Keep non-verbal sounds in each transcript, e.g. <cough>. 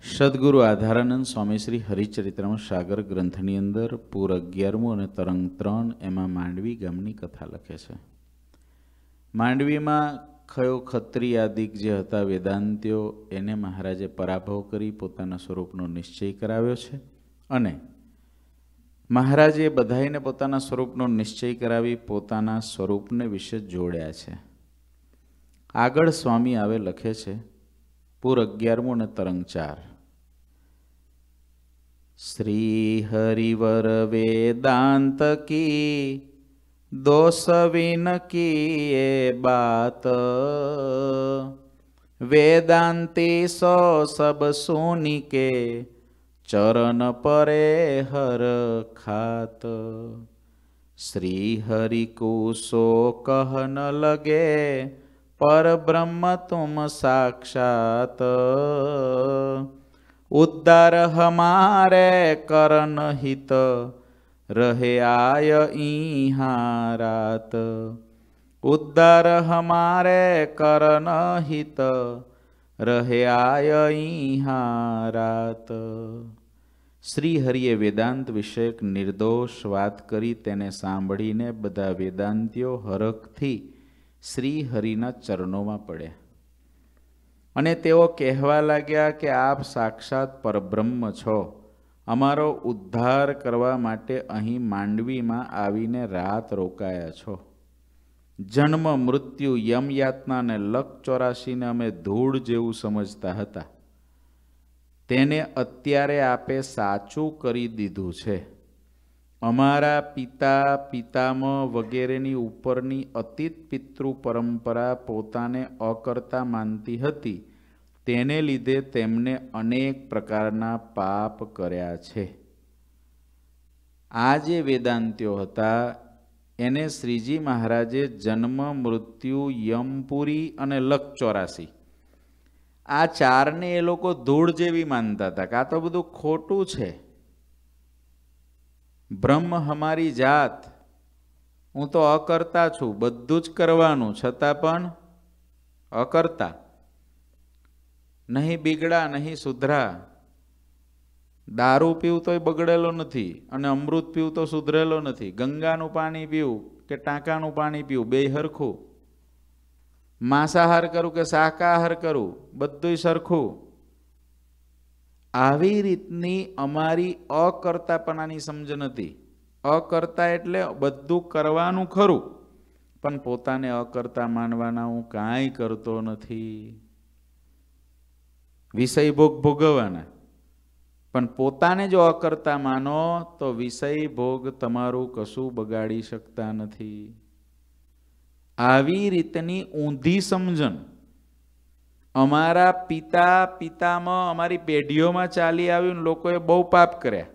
સદગુરુ આધારાનંદ સ્વામી શ્રી હરિચરિત્રમ સાગર ગ્રંથની અંદર પૂર અગિયારમું અને તરંગ ત્રણ એમાં માંડવી ગામની કથા લખે છે માંડવીમાં ખયો ખત્રી જે હતા વેદાંતિઓ એને મહારાજે પરાભવ કરી પોતાના સ્વરૂપનો નિશ્ચય કરાવ્યો છે અને મહારાજે બધાઈને પોતાના સ્વરૂપનો નિશ્ચય કરાવી પોતાના સ્વરૂપને વિશે જોડ્યા છે આગળ સ્વામી આવે લખે છે પૂર અગિયારમું અને તરંગ ચાર श्रीहरिवरवेदान्त की दोषविन किए बात वेदान्ति सो सब सुनि के चरण परे हर खात श्री हरि को सो कहन लगे पर ब्रह्म तुम साक्षात उद्दार हमारे કરન હિત रहे आय इहाँ रात उद्दार કરન હિત हित रहे आय શ્રી હરિએ વેદાંત વિષયક નિર્દોષ વાત કરી તેને સાંભળીને બધા વેદાંતિઓ હરખથી શ્રી હરિના ચરણોમાં પડ્યા અને તેઓ કહેવા લાગ્યા કે આપ સાક્ષાત પરબ્રહ્મ છો અમારો ઉદ્ધાર કરવા માટે અહીં માંડવીમાં આવીને રાત રોકાયા છો જન્મ મૃત્યુ યમયાતનાને લક ચોરાશીને અમે ધૂળ જેવું સમજતા હતા તેને અત્યારે આપે સાચું કરી દીધું છે અમારા પિતા પિતામહ વગેરેની ઉપરની અતીત પિતૃ પરંપરા પોતાને અકર્તા માનતી હતી તેને લીધે તેમને અનેક પ્રકારના પાપ કર્યા છે આ જે વેદાંતિઓ હતા એને શ્રીજી મહારાજે જન્મ મૃત્યુ યમપુરી અને લક આ ચારને એ લોકો ધૂળ જેવી માનતા હતા કાં તો બધું ખોટું છે બ્રહ્મ હમારી જાત હું તો અકર્તા છું બધું જ કરવાનું છતાં પણ અકર્તા નહીં બીગડા નહીં સુધરા દારૂ પીવું તોય બગડેલો નથી અને અમૃત પીવું તો સુધરેલો નથી ગંગાનું પાણી પીવું કે ટાંકાનું પાણી પીવું બે હરખું માંસાહાર કરું કે શાકાહાર કરું બધુંય સરખું આવી રીતની અમારી અકર્તાપણાની સમજ નથી અકર્તા એટલે બધું કરવાનું ખરું પણ પોતાને અકર્તા માનવાના હું કાંઈ કરતો નથી વિષય ભોગ ભોગવવાના પણ પોતાને જો અકર્તા માનો તો વિષય ભોગ તમારું કશું બગાડી શકતા નથી આવી રીતની ઊંધી સમજણ અમારા પિતા પિતામાં અમારી પેઢીઓમાં ચાલી આવ્યું લોકોએ બહુ પાપ કર્યા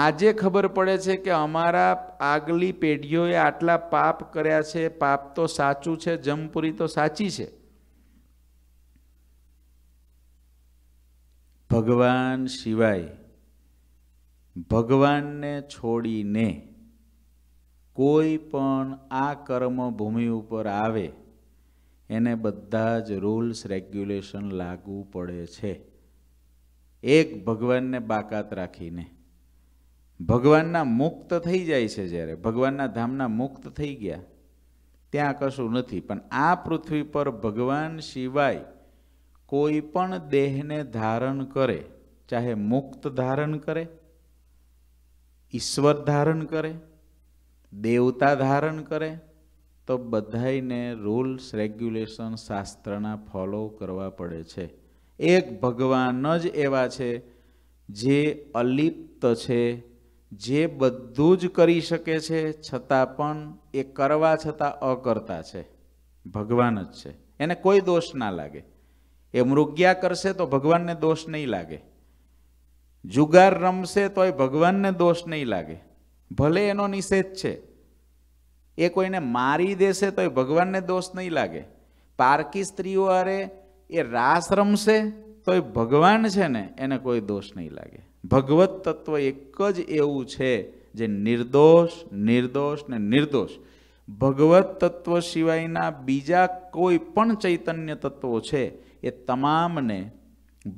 આજે ખબર પડે છે કે અમારા આગલી પેઢીઓએ આટલા પાપ કર્યા છે પાપ તો સાચું છે જમપુરી તો સાચી છે ભગવાન સિવાય ભગવાનને છોડીને કોઈ પણ આ કર્મ ભૂમિ ઉપર આવે એને બધા જ રૂલ્સ રેગ્યુલેશન લાગુ પડે છે એક ભગવાનને બાકાત રાખીને ભગવાનના મુક્ત થઈ જાય છે જ્યારે ભગવાનના ધામના મુક્ત થઈ ગયા ત્યાં કશું નથી પણ આ પૃથ્વી પર ભગવાન સિવાય કોઈ પણ દેહને ધારણ કરે ચાહે મુક્ત ધારણ કરે ઈશ્વર ધારણ કરે દેવતા ધારણ કરે તો બધાઈને રૂલ્સ રેગ્યુલેશન શાસ્ત્રના ફોલો કરવા પડે છે એક ભગવાન જ એવા છે જે અલિપ્ત છે જે બધું જ કરી શકે છે છતાં પણ એ કરવા છતાં અકર્તા છે ભગવાન જ છે એને કોઈ દોષ ના લાગે એ મૃગ્યા કરશે તો ભગવાનને દોષ નહીં લાગે જુગાર રમશે તો એ ભગવાનને દોષ નહીં લાગે ભલે એનો નિષેધ છે એ કોઈને મારી દેશે તો એ ભગવાનને દોષ નહીં લાગે પારકી સ્ત્રીઓ અરે એ રાસ રમશે તો એ ભગવાન છે ને એને કોઈ દોષ નહીં લાગે ભગવત તત્વ એક જ એવું છે જે નિર્દોષ નિર્દોષ ને નિર્દોષ ભગવત તત્વ સિવાયના બીજા કોઈ પણ ચૈતન્ય તત્વો છે એ તમામને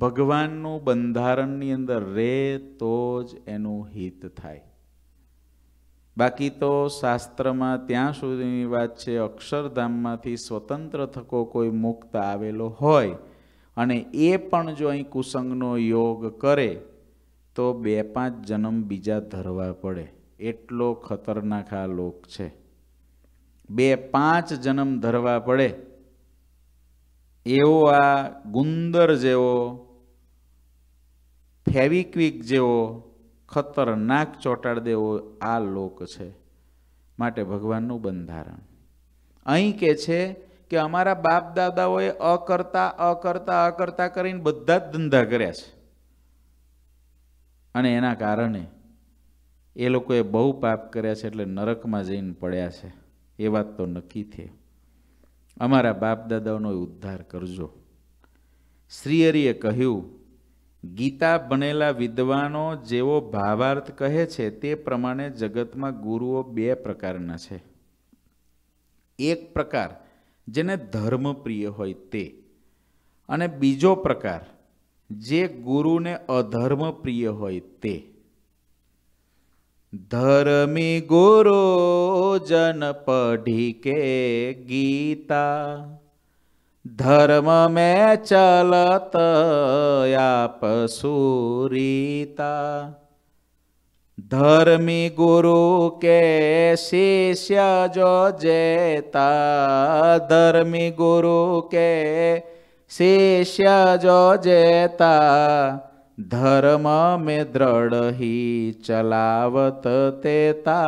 ભગવાનનું બંધારણની અંદર રહે તો જ એનું હિત થાય બાકી તો શાસ્ત્રમાં ત્યાં સુધીની વાત છે અક્ષરધામમાંથી સ્વતંત્ર થકો કોઈ મુક્ત આવેલો હોય અને એ પણ જો અહીં કુસંગનો યોગ કરે તો બે પાંચ જન્મ બીજા ધરવા પડે એટલો ખતરનાક આ લોક છે બે પાંચ જન્મ ધરવા પડે એવો આ ગુંદર જેવો ફેવિક્વિક જેવો ખતરનાક ચોંટાડ દેવો આ લોક છે માટે ભગવાનનું બંધારણ અહીં કે છે કે અમારા બાપ દાદાઓએ અકર્તા અકર્તા અકર્તા કરીને બધા જ ધંધા કર્યા છે અને એના કારણે એ લોકોએ બહુ પાપ કર્યા છે એટલે નરકમાં જઈને પડ્યા છે એ વાત તો નક્કી થઈ અમારા બાપ દાદાઓનો ઉદ્ધાર કરજો શ્રીહરિએ કહ્યું ગીતા ભણેલા વિદ્વાનો જેવો ભાવાર્થ કહે છે તે પ્રમાણે જગતમાં ગુરુઓ બે પ્રકારના છે એક પ્રકાર જેને ધર્મપ્રિય હોય તે અને બીજો પ્રકાર જે ગુરુને અધર્મપ્રિય હોય તે ધર્મી ગુરુ જન પઢી કે ગીતા धर्म में चलत आप सूरीता धर्मी गुरु के शिष्य जो जेता धर्मी गुरु के शिष्य जो जेता धर्म में दृढ़ ही चलावत तेता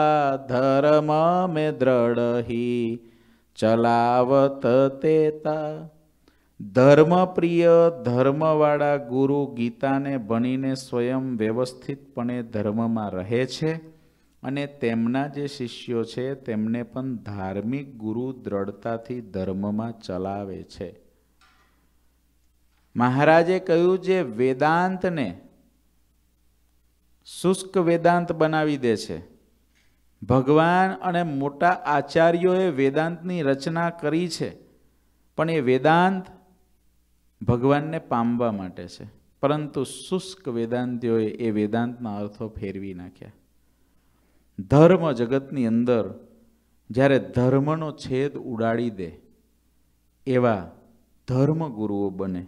धर्म में दृढ़ ही ચલાવત તેતા ધર્મપ્રિય ધર્મવાળા ગુરુ ગીતાને ભણીને સ્વયં વ્યવસ્થિતપણે ધર્મમાં રહે છે અને તેમના જે શિષ્યો છે તેમને પણ ધાર્મિક ગુરુ દ્રઢતાથી ધર્મમાં ચલાવે છે મહારાજે કહ્યું જે વેદાંતને શુષ્ક વેદાંત બનાવી દે છે ભગવાન અને મોટા આચાર્યોએ વેદાંતની રચના કરી છે પણ એ વેદાંત ભગવાનને પામવા માટે છે પરંતુ શુષ્ક વેદાંતીઓએ એ વેદાંતના અર્થો ફેરવી નાખ્યા ધર્મ જગતની અંદર જ્યારે ધર્મનો છેદ ઉડાડી દે એવા ધર્મગુરુઓ બને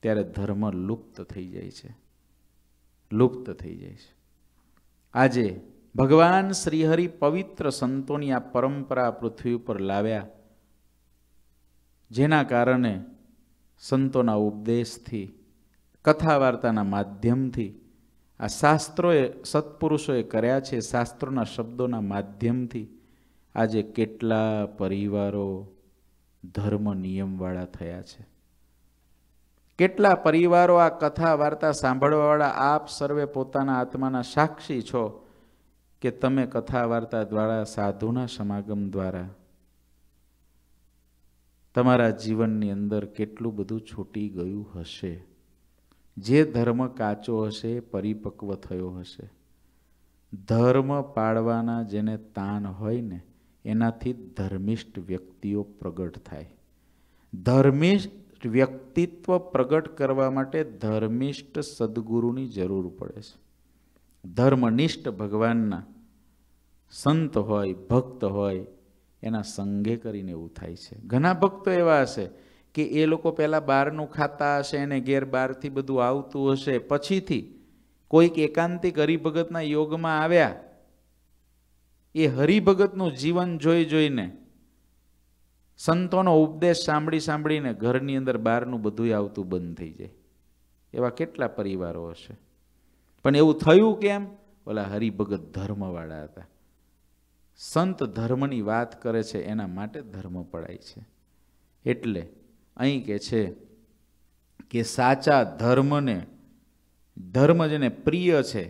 ત્યારે ધર્મ લુપ્ત થઈ જાય છે લુપ્ત થઈ જાય છે આજે ભગવાન શ્રીહરિ પવિત્ર સંતોની આ પરંપરા પૃથ્વી ઉપર લાવ્યા જેના કારણે સંતોના ઉપદેશથી કથા વાર્તાના માધ્યમથી આ શાસ્ત્રોએ સત્પુરુષોએ કર્યા છે શાસ્ત્રોના શબ્દોના માધ્યમથી આજે કેટલા પરિવારો ધર્મ નિયમવાળા થયા છે કેટલા પરિવારો આ કથા વાર્તા સાંભળવાવાળા આપ સર્વે પોતાના આત્માના સાક્ષી છો કે તમે કથા વાર્તા દ્વારા સાધુના સમાગમ દ્વારા તમારા જીવનની અંદર કેટલું બધું છૂટી ગયું હશે જે ધર્મ કાચો હશે પરિપક્વ થયો હશે ધર્મ પાળવાના જેને તાન હોય ને એનાથી ધર્મિષ્ઠ વ્યક્તિઓ પ્રગટ થાય ધર્મિષ્ઠ વ્યક્તિત્વ પ્રગટ કરવા માટે ધર્મિષ્ઠ સદગુરુની જરૂર પડે છે ધર્મનિષ્ઠ ભગવાનના સંત હોય ભક્ત હોય એના સંગે કરીને એવું થાય છે ઘણા ભક્તો એવા હશે કે એ લોકો પહેલાં બહારનું ખાતા હશે એને ઘેર બહારથી બધું આવતું હશે પછીથી કોઈક એકાંતિક હરિભગતના યોગમાં આવ્યા એ હરિભગતનું જીવન જોઈ જોઈને સંતોનો ઉપદેશ સાંભળી સાંભળીને ઘરની અંદર બહારનું બધું આવતું બંધ થઈ જાય એવા કેટલા પરિવારો હશે પણ એવું થયું કેમ ઓલા હરિભગત ધર્મવાળા હતા સંત ધર્મની વાત કરે છે એના માટે ધર્મ પડાય છે એટલે અહીં કે છે કે સાચા ધર્મને ધર્મ જેને પ્રિય છે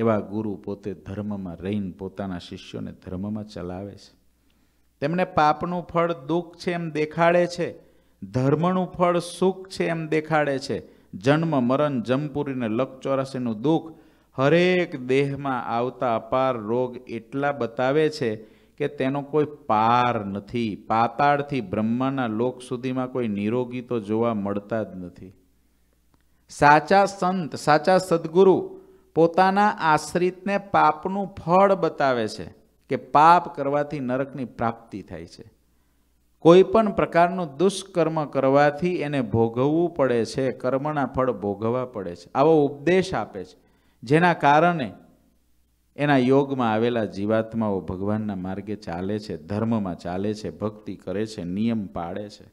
એવા ગુરુ પોતે ધર્મમાં રહીને પોતાના શિષ્યોને ધર્મમાં ચલાવે છે તેમણે પાપનું ફળ દુઃખ છે એમ દેખાડે છે ધર્મનું ફળ સુખ છે એમ દેખાડે છે જન્મ મરણ જમપુરીને લક ચોરાસીનું દુઃખ હરેક દેહમાં આવતા અપાર રોગ એટલા બતાવે છે કે તેનો કોઈ પાર નથી પાતાળથી બ્રહ્માના લોક સુધીમાં કોઈ નિરોગી તો જોવા મળતા જ નથી સાચા સંત સાચા સદગુરુ પોતાના આશ્રિતને પાપનું ફળ બતાવે છે કે પાપ કરવાથી નરકની પ્રાપ્તિ થાય છે કોઈ પણ પ્રકારનું દુષ્કર્મ કરવાથી એને ભોગવવું પડે છે કર્મના ફળ ભોગવવા પડે છે આવો ઉપદેશ આપે છે જેના કારણે એના યોગમાં આવેલા જીવાત્માઓ ભગવાનના માર્ગે ચાલે છે ધર્મમાં ચાલે છે ભક્તિ કરે છે નિયમ પાળે છે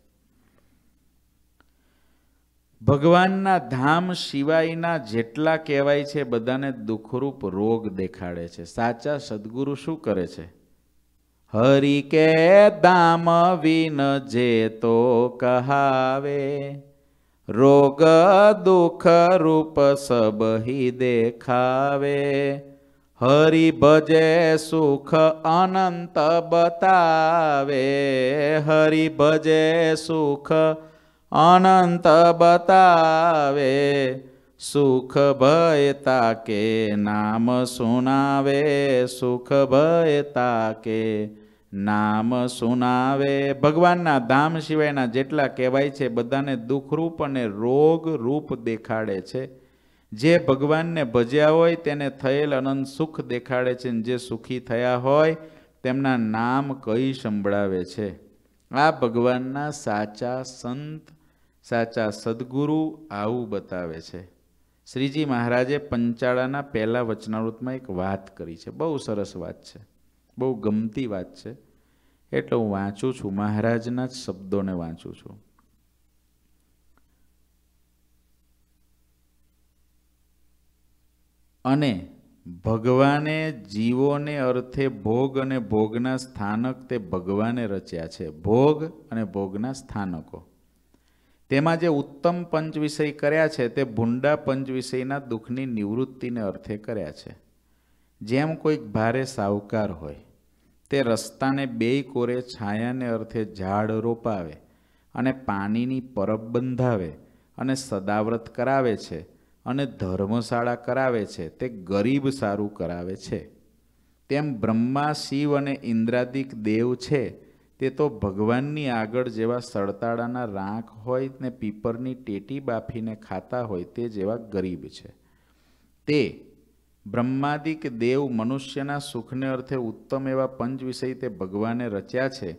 ભગવાનના ધામ સિવાયના જેટલા કહેવાય છે બધાને દુઃખરૂપ રોગ દેખાડે છે સાચા સદગુરુ શું કરે છે હરિ કે દામ વિન જે તો કહાવે રોગ દુઃખ રૂપ સબહી દેખાવે હરિ ભજે સુખ અનંત બતાવે હરિ ભજે સુખ અનંત બતાવે સુખ ભય તાકે નામ સુનાવે સુખ ભય તાકે નામ સુનાવે ભગવાનના ધામ સિવાયના જેટલા કહેવાય છે બધાને દુઃખરૂપ અને રોગ રૂપ દેખાડે છે જે ભગવાનને ભજ્યા હોય તેને થયેલ અનંત સુખ દેખાડે છે અને જે સુખી થયા હોય તેમના નામ કઈ સંભળાવે છે આ ભગવાનના સાચા સંત સાચા સદગુરુ આવું બતાવે છે શ્રીજી મહારાજે પંચાળાના પહેલા વચનાવૃતમાં એક વાત કરી છે બહુ સરસ વાત છે બહુ ગમતી વાત છે એટલે હું વાંચું છું મહારાજના જ શબ્દોને વાંચું છું અને ભગવાને જીવોને અર્થે ભોગ અને ભોગના સ્થાનક તે ભગવાને રચ્યા છે ભોગ અને ભોગના સ્થાનકો તેમાં જે ઉત્તમ પંચ વિષય કર્યા છે તે ભૂંડા પંચ વિષયના દુઃખની નિવૃત્તિને અર્થે કર્યા છે જેમ કોઈક ભારે સાવકાર હોય તે રસ્તાને બેય કોરે છાયાને અર્થે ઝાડ રોપાવે અને પાણીની પરબ બંધાવે અને સદાવ્રત કરાવે છે અને ધર્મશાળા કરાવે છે તે ગરીબ સારું કરાવે છે તેમ બ્રહ્મા શિવ અને ઇન્દ્રાદિક દેવ છે તે તો ભગવાનની આગળ જેવા સળતાડાના રાંક હોય ને પીપરની ટેટી બાફીને ખાતા હોય તે જેવા ગરીબ છે તે બ્રહ્માદિક દેવ મનુષ્યના સુખને અર્થે ઉત્તમ એવા પંચ વિષય તે ભગવાને રચ્યા છે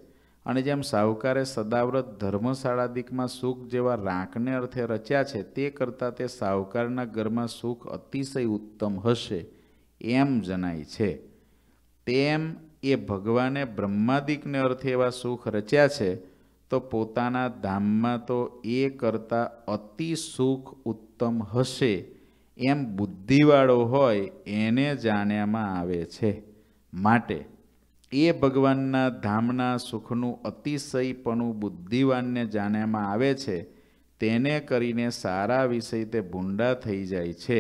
અને જેમ સાહુકારે સદાવ્રત ધર્મશાળાદિકમાં સુખ જેવા રાંકને અર્થે રચ્યા છે તે કરતાં તે સાહુકારના ઘરમાં સુખ અતિશય ઉત્તમ હશે એમ જણાય છે તેમ એ ભગવાને બ્રહ્માદિકને અર્થે એવા સુખ રચ્યા છે તો પોતાના ધામમાં તો એ કરતાં અતિ સુખ ઉત્તમ હશે એમ બુદ્ધિવાળો હોય એને જાણ્યામાં આવે છે માટે એ ભગવાનના ધામના સુખનું અતિશયપણું બુદ્ધિવાનને જાણ્યામાં આવે છે તેને કરીને સારા વિષય તે ભૂંડા થઈ જાય છે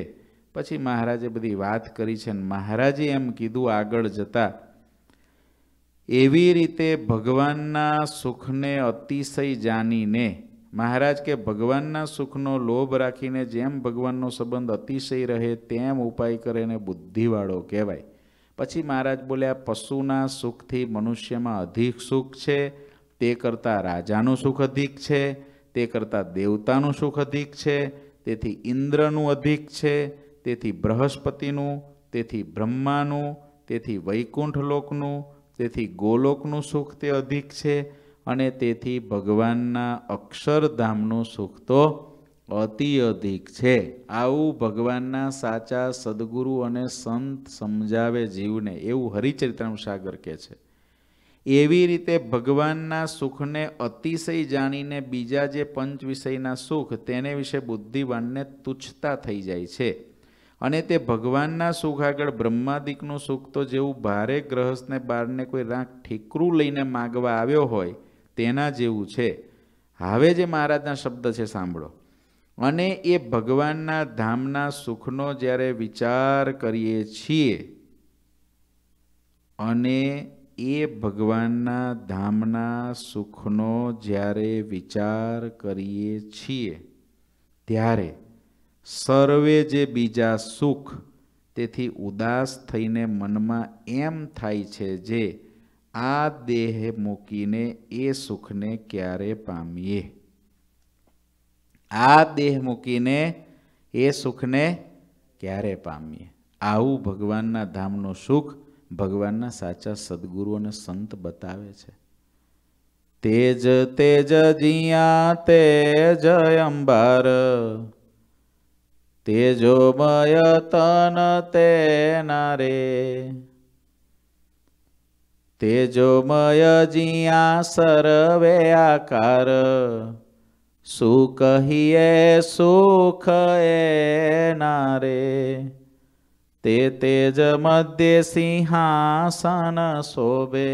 પછી મહારાજે બધી વાત કરી છે અને મહારાજે એમ કીધું આગળ જતાં એવી રીતે ભગવાનના સુખને અતિશય જાણીને મહારાજ કે ભગવાનના સુખનો લોભ રાખીને જેમ ભગવાનનો સંબંધ અતિશય રહે તેમ ઉપાય કરે ને બુદ્ધિવાળો કહેવાય પછી મહારાજ બોલ્યા પશુના સુખથી મનુષ્યમાં અધિક સુખ છે તે કરતાં રાજાનું સુખ અધિક છે તે કરતાં દેવતાનું સુખ અધિક છે તેથી ઇન્દ્રનું અધિક છે તેથી બૃહસ્પતિનું તેથી બ્રહ્માનું તેથી વૈકુંઠ લોકનું તેથી ગોલોકનું સુખ તે અધિક છે અને તેથી ભગવાનના અક્ષરધામનું સુખ તો અતિ અધિક છે આવું ભગવાનના સાચા સદગુરુ અને સંત સમજાવે જીવને એવું હરિચરિત્રમ સાગર કહે છે એવી રીતે ભગવાનના સુખને અતિશય જાણીને બીજા જે પંચ વિષયના સુખ તેને વિશે બુદ્ધિવાનને તુચ્છતા થઈ જાય છે અને તે ભગવાનના સુખ આગળ બ્રહ્માદિકનું સુખ તો જેવું ભારે ગ્રહસ્થને બારને કોઈ રાખ ઠીકરું લઈને માગવા આવ્યો હોય તેના જેવું છે હવે જે મહારાજના શબ્દ છે સાંભળો અને એ ભગવાનના ધામના સુખનો જ્યારે વિચાર કરીએ છીએ અને એ ભગવાનના ધામના સુખનો જ્યારે વિચાર કરીએ છીએ ત્યારે સર્વે જે બીજા સુખ તેથી ઉદાસ થઈને મનમાં એમ થાય છે જે આ દેહ મૂકીને એ સુખને ક્યારે પામીએ આ દેહ મૂકીને એ સુખને ક્યારે પામીએ આવું ભગવાનના ધામનું સુખ ભગવાનના સાચા સદગુરુ અને સંત બતાવે છે તેજ તેજ જિયા જય અંબાર તેજોમય તન તેના રે તેજોમય જ્યાં સરવે આકાર શું કહીએ સુખ એના રે તે તેજ મધ્ય સિંહાસન શોભે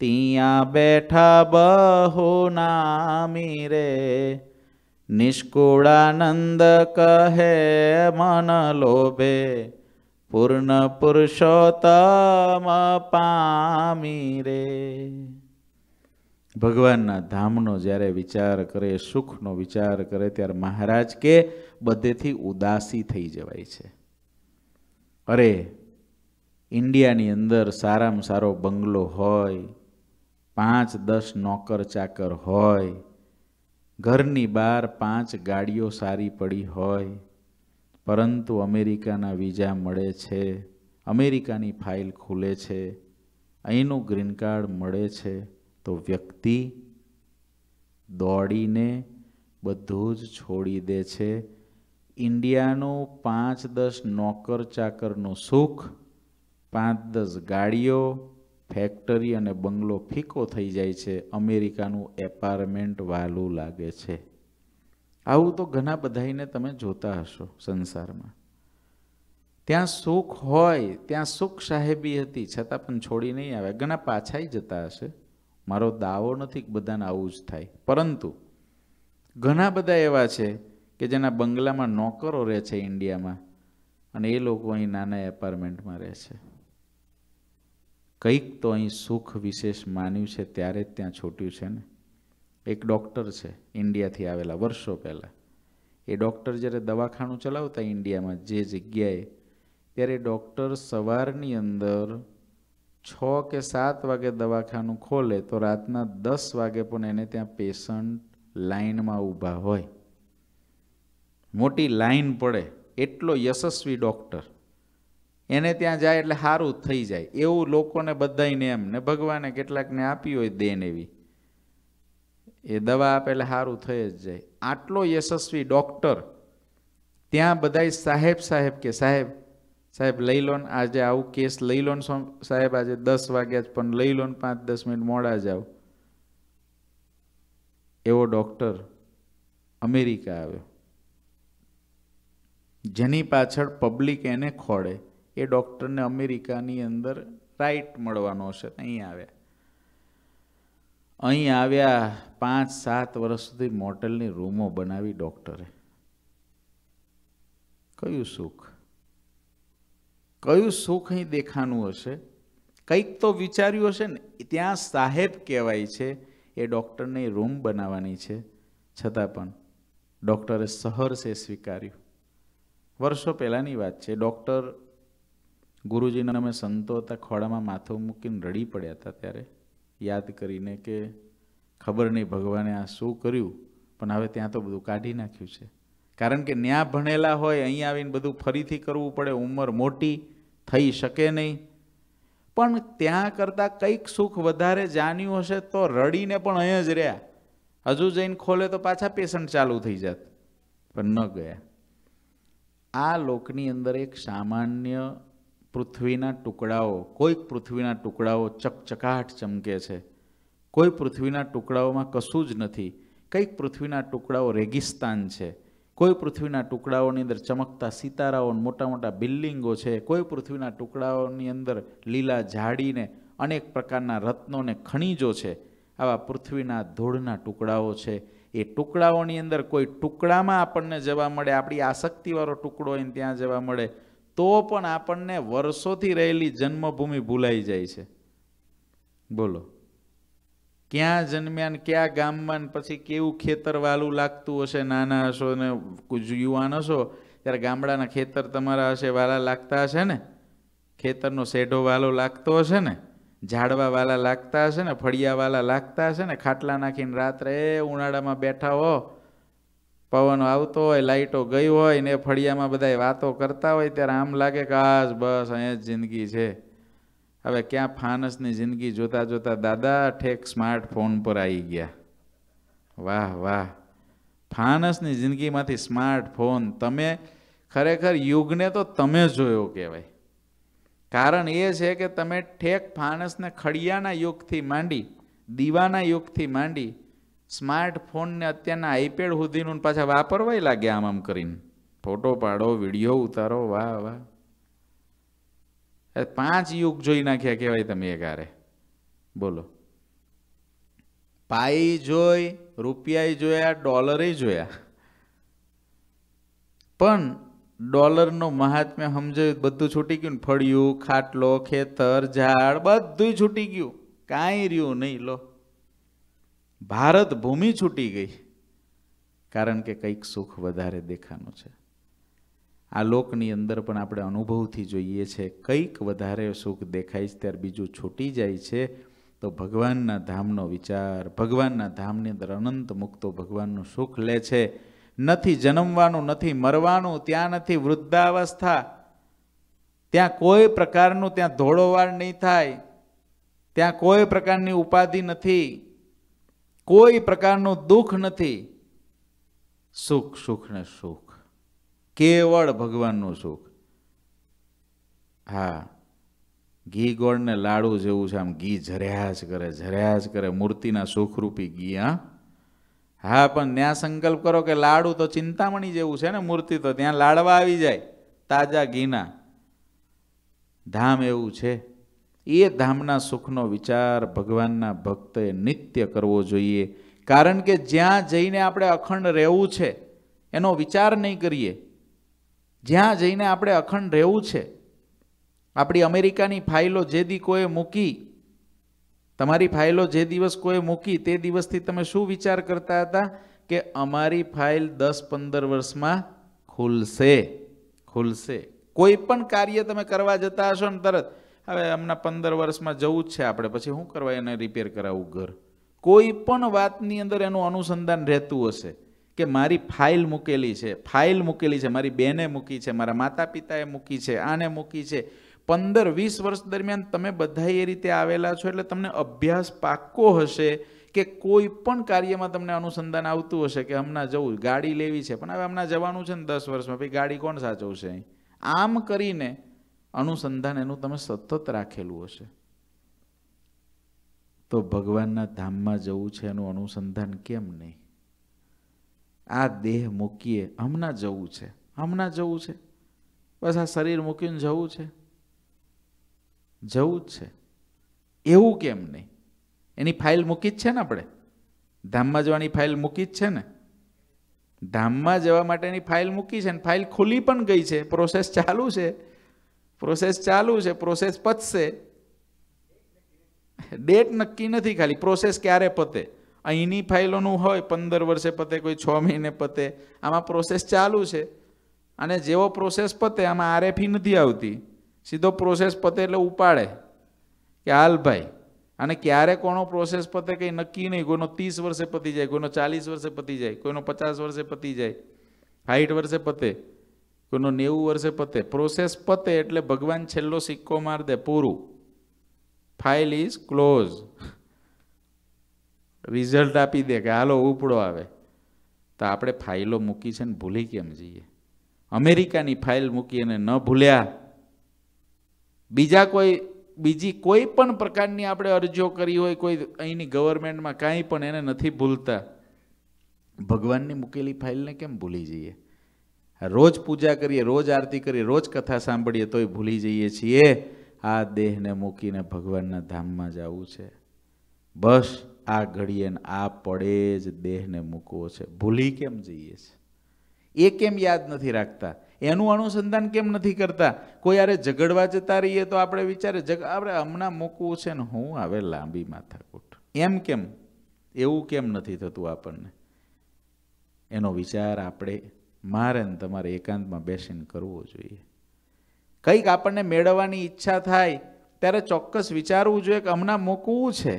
ત્યાં બેઠા બહુ નામી રે નિષ્કુળાનંદ કહે મન લોભે પૂર્ણ પુરુષોત્તમ પામી રે ભગવાનના ધામનો જ્યારે વિચાર કરે સુખનો વિચાર કરે ત્યારે મહારાજ કે બધેથી ઉદાસી થઈ જવાય છે અરે ઇન્ડિયાની અંદર સારામાં સારો બંગલો હોય પાંચ દસ નોકર ચાકર હોય ઘરની બહાર પાંચ ગાડીઓ સારી પડી હોય પરંતુ અમેરિકાના વિઝા મળે છે અમેરિકાની ફાઇલ ખુલે છે અહીંનું ગ્રીન કાર્ડ મળે છે તો વ્યક્તિ દોડીને બધું જ છોડી દે છે ઇન્ડિયાનું પાંચ દસ નોકર ચાકરનું સુખ પાંચ દસ ગાડીઓ ફેક્ટરી અને બંગલો ફીકો થઈ જાય છે અમેરિકાનું એપાર્ટમેન્ટ વાલું લાગે છે આવું તો ઘણા બધાઈને તમે જોતા હશો સંસારમાં ત્યાં સુખ હોય ત્યાં સુખ સાહેબી હતી છતાં પણ છોડી નહીં આવે ઘણા પાછાઈ જતા હશે મારો દાવો નથી કે બધાને આવું જ થાય પરંતુ ઘણા બધા એવા છે કે જેના બંગલામાં નોકરો રહે છે ઇન્ડિયામાં અને એ લોકો અહીં નાના એપાર્ટમેન્ટમાં રહે છે કંઈક તો અહીં સુખ વિશેષ માન્યું છે ત્યારે જ ત્યાં છૂટ્યું છે ને એક ડૉક્ટર છે ઇન્ડિયાથી આવેલા વર્ષો પહેલાં એ ડૉક્ટર જ્યારે દવાખાનું ચલાવતા ઇન્ડિયામાં જે જગ્યાએ ત્યારે ડૉક્ટર સવારની અંદર છ કે સાત વાગે દવાખાનું ખોલે તો રાતના દસ વાગે પણ એને ત્યાં પેશન્ટ લાઇનમાં ઊભા હોય મોટી લાઇન પડે એટલો યશસ્વી ડૉક્ટર એને ત્યાં જાય એટલે સારું થઈ જાય એવું લોકોને બધાને એમ ને ભગવાને કેટલાકને આપી હોય દેન એવી એ દવા આપે એટલે સારું થઈ જ જાય આટલો યશસ્વી ડૉક્ટર ત્યાં બધાય સાહેબ સાહેબ કે સાહેબ સાહેબ લઈ લો ને આજે આવું કેસ લઈ લો ને સાહેબ આજે દસ વાગ્યા જ પણ લઈ લો ને પાંચ દસ મિનિટ મોડા જાઓ એવો ડૉક્ટર અમેરિકા આવ્યો જેની પાછળ પબ્લિક એને ખોડે એ ડૉક્ટરને અમેરિકાની અંદર રાઇટ મળવાનો છે અહીં આવ્યા અહીં આવ્યા પાંચ સાત વર્ષ સુધી મોટલની રૂમો બનાવી ડૉક્ટરે કયું સુખ કયું સુખ અહીં દેખાનું હશે કંઈક તો વિચાર્યું હશે ને ત્યાં સાહેબ કહેવાય છે એ ડૉક્ટરને રૂમ બનાવવાની છે છતાં પણ ડૉક્ટરે સહર્ષે સ્વીકાર્યું વર્ષો પહેલાંની વાત છે ડૉક્ટર ગુરુજીના અમે સંતો હતા ખોળામાં માથું મૂકીને રડી પડ્યા હતા ત્યારે યાદ કરીને કે ખબર નહીં ભગવાને આ શું કર્યું પણ હવે ત્યાં તો બધું કાઢી નાખ્યું છે કારણ કે ન્યા ભણેલા હોય અહીં આવીને બધું ફરીથી કરવું પડે ઉંમર મોટી થઈ શકે નહીં પણ ત્યાં કરતાં કંઈક સુખ વધારે જાણ્યું હશે તો રડીને પણ અહીં જ રહ્યા હજુ જઈને ખોલે તો પાછા પેશન્ટ ચાલુ થઈ જાત પણ ન ગયા આ લોકની અંદર એક સામાન્ય પૃથ્વીના ટુકડાઓ કોઈક પૃથ્વીના ટુકડાઓ ચકચકાટ ચમકે છે કોઈ પૃથ્વીના ટુકડાઓમાં કશું જ નથી કંઈક પૃથ્વીના ટુકડાઓ રેગિસ્તાન છે કોઈ પૃથ્વીના ટુકડાઓની અંદર ચમકતા સિતારાઓ મોટા મોટા બિલ્ડિંગો છે કોઈ પૃથ્વીના ટુકડાઓની અંદર લીલા ઝાડીને અનેક પ્રકારના રત્નોને ખણીજો છે આવા પૃથ્વીના ધૂળના ટુકડાઓ છે એ ટુકડાઓની અંદર કોઈ ટુકડામાં આપણને જવા મળે આપણી આસક્તિવાળો ટુકડો એને ત્યાં જવા મળે તો પણ આપણને વર્ષોથી રહેલી જન્મભૂમિ ભૂલાઈ જાય છે બોલો ક્યાં જન્મ્યા ક્યાં ગામમાં પછી કેવું ખેતર વાલું લાગતું હશે નાના હશો ને યુવાન હશો ત્યારે ગામડાના ખેતર તમારા હશે વાલા લાગતા હશે ને ખેતરનો શેઢો વાલો લાગતો હશે ને ઝાડવા વાલા લાગતા હશે ને ફળિયા વાલા લાગતા હશે ને ખાટલા નાખીને રાત્રે ઉનાળામાં બેઠા હો પવન આવતો હોય લાઇટો ગઈ હોય ને ફળિયામાં બધા વાતો કરતા હોય ત્યારે આમ લાગે કે આજ બસ અહીંયા જ જિંદગી છે હવે ક્યાં ફાનસની જિંદગી જોતા જોતા દાદા ઠેક સ્માર્ટફોન પર આવી ગયા વાહ વાહ ફાનસની જિંદગીમાંથી સ્માર્ટફોન તમે ખરેખર યુગને તો તમે જોયો કહેવાય કારણ એ છે કે તમે ઠેક ફાનસને ખડિયાના યુગથી માંડી દીવાના યુગથી માંડી સ્માર્ટફોનને અત્યારના આઈપેડ સુધીનું પાછા વાપરવાય લાગ્યા આમ આમ કરીને ફોટો પાડો વિડીયો ઉતારો વાહ વાહ પાંચ યુગ જોઈ નાખ્યા કહેવાય તમે એકારે બોલો પાઈ જોઈ રૂપિયા જોયા ડોલરે જોયા પણ ડોલરનો મહાત્મ્ય સમજાયું બધું છૂટી ગયું ફળિયું ખાટલો ખેતર ઝાડ બધું છૂટી ગયું કાંઈ રહ્યું નહીં લો ભારત ભૂમિ છૂટી ગઈ કારણ કે કંઈક સુખ વધારે દેખાનું છે આ લોકની અંદર પણ આપણે અનુભવથી જોઈએ છે કંઈક વધારે સુખ દેખાય છે ત્યારે બીજું છૂટી જાય છે તો ભગવાનના ધામનો વિચાર ભગવાનના ધામની અંદર અનંત મુક્તો ભગવાનનું સુખ લે છે નથી જન્મવાનું નથી મરવાનું ત્યાં નથી વૃદ્ધાવસ્થા ત્યાં કોઈ પ્રકારનું ત્યાં ધોળોવાળ નહીં થાય ત્યાં કોઈ પ્રકારની ઉપાધિ નથી કોઈ પ્રકારનું દુઃખ નથી સુખ સુખ ને સુખ કેવળ ભગવાનનું સુખ હા ઘી ગોળને લાડુ જેવું છે આમ ઘી ઝર્યા જ કરે ઝર્યા જ કરે મૂર્તિના સુખરૂપી ઘી હા હા પણ ત્યાં સંકલ્પ કરો કે લાડુ તો ચિંતામણી જેવું છે ને મૂર્તિ તો ત્યાં લાડવા આવી જાય તાજા ઘીના ધામ એવું છે એ ધામના સુખનો વિચાર ભગવાનના ભક્તએ નિત્ય કરવો જોઈએ કારણ કે જ્યાં જઈને આપણે અખંડ રહેવું છે એનો વિચાર નહીં કરીએ જ્યાં જઈને આપણે અખંડ રહેવું છે આપણી અમેરિકાની ફાઇલો જે દી કોઈએ મૂકી તમારી ફાઇલો જે દિવસ કોએ મૂકી તે દિવસથી તમે શું વિચાર કરતા હતા કે અમારી ફાઇલ દસ પંદર વર્ષમાં ખુલશે ખુલશે કોઈ પણ કાર્ય તમે કરવા જતા હશો ને તરત હવે હમણાં પંદર વર્ષમાં જવું જ છે આપણે પછી શું કરવા એને રિપેર કરાવવું ઘર કોઈ પણ વાતની અંદર એનું અનુસંધાન રહેતું હશે કે મારી ફાઇલ મૂકેલી છે ફાઇલ મૂકેલી છે મારી બેને મૂકી છે મારા માતા પિતાએ મૂકી છે આને મૂકી છે પંદર વીસ વર્ષ દરમિયાન તમે બધા એ રીતે આવેલા છો એટલે તમને અભ્યાસ પાક્કો હશે કે કોઈ પણ કાર્યમાં તમને અનુસંધાન આવતું હશે કે હમણાં જવું ગાડી લેવી છે પણ હવે હમણાં જવાનું છે ને દસ વર્ષમાં ભાઈ ગાડી કોણ સાચવશે આમ કરીને અનુસંધાન એનું તમે સતત રાખેલું હશે તો ભગવાનના ધામમાં જવું છે એનું અનુસંધાન કેમ નહીં આ દેહ મૂકીએ હમણાં જવું છે હમણાં જવું છે બસ આ શરીર મૂકીને જવું છે જવું જ છે એવું કેમ નહીં એની ફાઇલ મૂકી જ છે ને આપણે ધામમાં જવાની ફાઇલ મૂકી જ છે ને ધામમાં જવા માટેની ફાઇલ મૂકી છે ને ફાઇલ ખુલી પણ ગઈ છે પ્રોસેસ ચાલુ છે પ્રોસેસ ચાલુ છે પ્રોસેસ પતશે ડેટ નક્કી નથી ખાલી પ્રોસેસ ક્યારે પતે અહીંની ફાઇલોનું હોય પંદર વર્ષે પતે કોઈ છ મહિને પતે આમાં પ્રોસેસ ચાલુ છે અને જેવો પ્રોસેસ પતે આમાં આરએફી નથી આવતી સીધો પ્રોસેસ પતે એટલે ઉપાડે કે હાલ ભાઈ અને ક્યારે કોનો પ્રોસેસ પતે કંઈ નક્કી નહીં કોઈનો ત્રીસ વર્ષે પતી જાય કોઈનો ચાલીસ વર્ષે પતી જાય કોઈનો પચાસ વર્ષે પતી જાય સાઠ વર્ષે પતે કોઈનો નેવું વર્ષે પતે પ્રોસેસ પતે એટલે ભગવાન છેલ્લો સિક્કો માર દે પૂરું ફાઇલ ઇઝ ક્લોઝ રિઝલ્ટ આપી દે કે હાલો ઉપડો આવે તો આપણે ફાઇલો મૂકી છે ને ભૂલી કેમ જઈએ અમેરિકાની ફાઇલ મૂકી અને ન ભૂલ્યા બીજા કોઈ બીજી કોઈ પણ પ્રકારની આપણે અરજીઓ કરી હોય કોઈ અહીંની ગવર્મેન્ટમાં કાંઈ પણ એને નથી ભૂલતા ભગવાનની મૂકેલી ફાઇલને કેમ ભૂલી જઈએ રોજ પૂજા કરીએ રોજ આરતી કરીએ રોજ કથા સાંભળીએ તોય ભૂલી જઈએ છીએ આ દેહને મૂકીને ભગવાનના ધામમાં જવું છે બસ આ ઘડીએ આ પડે જ દેહને મૂકવો છે ભૂલી કેમ જઈએ છે એ કેમ યાદ નથી રાખતા એનું અનુસંધાન કેમ નથી કરતા કોઈ યારે ઝઘડવા જતા રહીએ તો આપણે વિચારે જગ આપણે હમણાં મૂકવું છે ને હું આવે લાંબી માથાકૂટ એમ કેમ એવું કેમ નથી થતું આપણને એનો વિચાર આપણે મારે ને તમારે એકાંતમાં બેસીને કરવો જોઈએ કંઈક આપણને મેળવવાની ઈચ્છા થાય ત્યારે ચોક્કસ વિચારવું જોઈએ કે હમણાં મૂકવું છે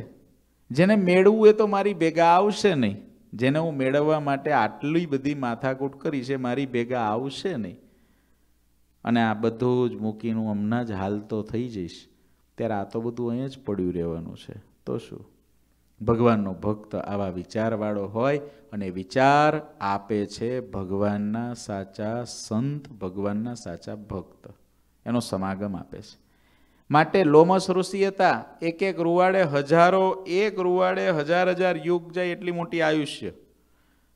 જેને મેળવવું એ તો મારી ભેગા આવશે નહીં જેને હું મેળવવા માટે આટલી બધી માથાકૂટ કરી છે મારી ભેગા આવશે નહીં અને આ બધું જ મૂકીને હું હમણાં જ હાલ તો થઈ જઈશ ત્યારે આ તો બધું અહીં જ પડ્યું રહેવાનું છે તો શું ભગવાનનો ભક્ત આવા વિચારવાળો હોય અને વિચાર આપે છે ભગવાનના સાચા સંત ભગવાનના સાચા ભક્ત એનો સમાગમ આપે છે માટે લોમસ ઋષિ હતા એક એક રૂવાડે હજારો એક રૂવાડે હજાર હજાર યુગ જાય એટલી મોટી આયુષ્ય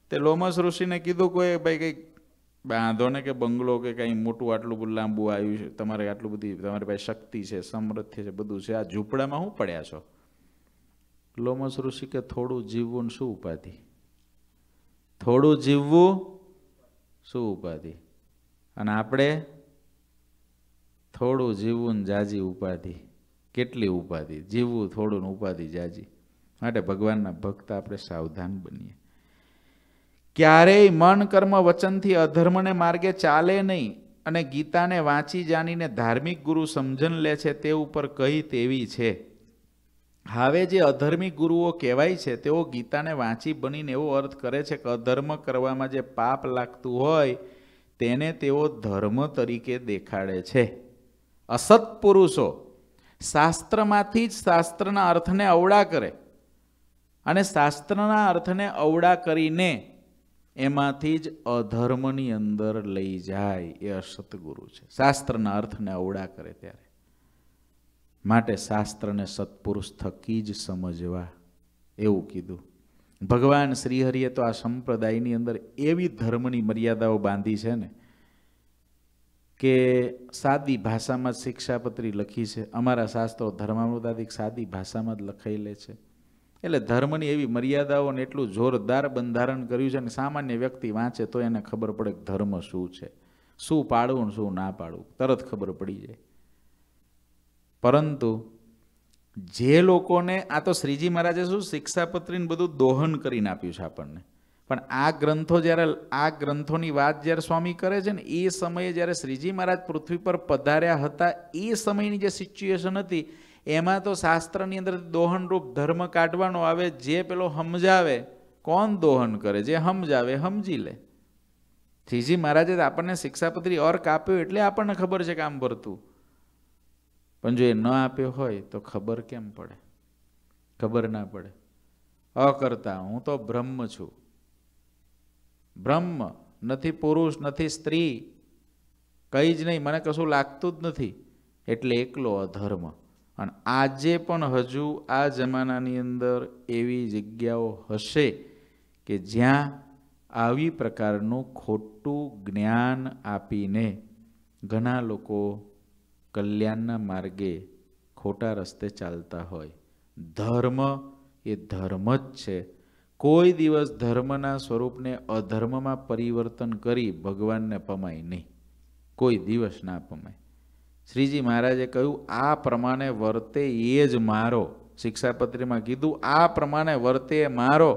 તે લોમસ ઋષિને કીધું કોઈ ભાઈ કંઈક બાંધો ને કે બંગલો કે કંઈ મોટું આટલું બધું લાંબુ આયુષ્ય તમારે આટલું બધી તમારી પાસે શક્તિ છે સમૃદ્ધિ છે બધું છે આ ઝૂંપડામાં શું પડ્યા છો લોમસ ઋષિ કે થોડું જીવવું શું ઉપાધિ થોડું જીવવું શું ઉપાધિ અને આપણે થોડું જીવવું ને જાજી ઉપાધિ કેટલી ઉપાધિ જીવવું થોડું ઉપાધિ જાજી માટે ભગવાનના ભક્ત આપણે સાવધાન બનીએ ક્યારેય મન કર્મ વચનથી અધર્મને માર્ગે ચાલે નહીં અને ગીતાને વાંચી જાણીને ધાર્મિક ગુરુ સમજણ લે છે તે ઉપર કહી તેવી છે હવે જે અધર્મી ગુરુઓ કહેવાય છે તેઓ ગીતાને વાંચી બનીને એવો અર્થ કરે છે કે અધર્મ કરવામાં જે પાપ લાગતું હોય તેને તેઓ ધર્મ તરીકે દેખાડે છે અસત પુરુષો શાસ્ત્રમાંથી જ શાસ્ત્રના અર્થને અવડા કરે અને શાસ્ત્રના અર્થને અવડા કરીને એમાંથી જ અધર્મની અંદર લઈ જાય એ ગુરુ છે શાસ્ત્રના અર્થને અવડા કરે ત્યારે માટે શાસ્ત્રને સત્પુરુષ થકી જ સમજવા એવું કીધું ભગવાન શ્રીહરિએ તો આ સંપ્રદાયની અંદર એવી ધર્મની મર્યાદાઓ બાંધી છે ને કે સાદી ભાષામાં જ શિક્ષાપત્રી લખી છે અમારા શાસ્ત્રો ધર્મામૃતાદિક સાદી ભાષામાં જ લખાઈ લે છે એટલે ધર્મની એવી મર્યાદાઓને એટલું જોરદાર બંધારણ કર્યું છે અને સામાન્ય વ્યક્તિ વાંચે તો એને ખબર પડે કે ધર્મ શું છે શું પાડવું ને શું ના પાડવું તરત ખબર પડી જાય પરંતુ જે લોકોને આ તો શ્રીજી મહારાજે શું શિક્ષાપત્રીને બધું દોહન કરીને આપ્યું છે આપણને પણ આ ગ્રંથો જ્યારે આ ગ્રંથોની વાત જ્યારે સ્વામી કરે છે ને એ સમયે જ્યારે શ્રીજી મહારાજ પૃથ્વી પર પધાર્યા હતા એ સમયની જે સિચ્યુએશન હતી એમાં તો શાસ્ત્રની અંદર દોહનરૂપ ધર્મ કાઢવાનો આવે જે પેલો સમજાવે કોણ દોહન કરે જે સમજાવે સમજી લે શ્રીજી મહારાજે આપણને શિક્ષાપત્રી અર્ક આપ્યો એટલે આપણને ખબર છે કામ ભરતું પણ જો એ ન આપ્યો હોય તો ખબર કેમ પડે ખબર ના પડે અકર્તા હું તો બ્રહ્મ છું બ્રહ્મ નથી પુરુષ નથી સ્ત્રી કંઈ જ નહીં મને કશું લાગતું જ નથી એટલે એકલો અધર્મ અને આજે પણ હજુ આ જમાનાની અંદર એવી જગ્યાઓ હશે કે જ્યાં આવી પ્રકારનું ખોટું જ્ઞાન આપીને ઘણા લોકો કલ્યાણના માર્ગે ખોટા રસ્તે ચાલતા હોય ધર્મ એ ધર્મ જ છે કોઈ દિવસ ધર્મના સ્વરૂપને અધર્મમાં પરિવર્તન કરી ભગવાનને પમાય નહીં કોઈ દિવસ ના પમાય શ્રીજી મહારાજે કહ્યું આ પ્રમાણે વર્તે એ જ મારો શિક્ષાપત્રીમાં કીધું આ પ્રમાણે વર્તે મારો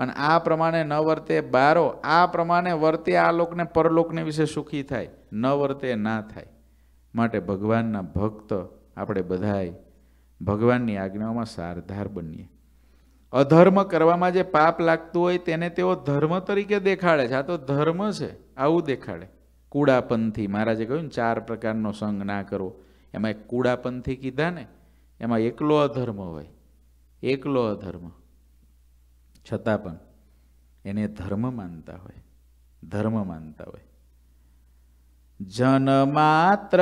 અને આ પ્રમાણે ન વર્તે બારો આ પ્રમાણે વર્તે આ લોકને પરલોકને વિશે સુખી થાય ન વર્તે ના થાય માટે ભગવાનના ભક્ત આપણે બધાય ભગવાનની આજ્ઞાઓમાં સારધાર બનીએ અધર્મ કરવામાં જે પાપ લાગતું હોય તેને તેઓ ધર્મ તરીકે દેખાડે છે આ તો ધર્મ છે આવું દેખાડે કુડાપંથી મહારાજે કહ્યું ચાર પ્રકારનો સંગ ના કરો એમાં એક કુડાપંથી કીધા ને એમાં એકલો અધર્મ હોય એકલો અધર્મ છતાં પણ એને ધર્મ માનતા હોય ધર્મ માનતા હોય જનમાત્ર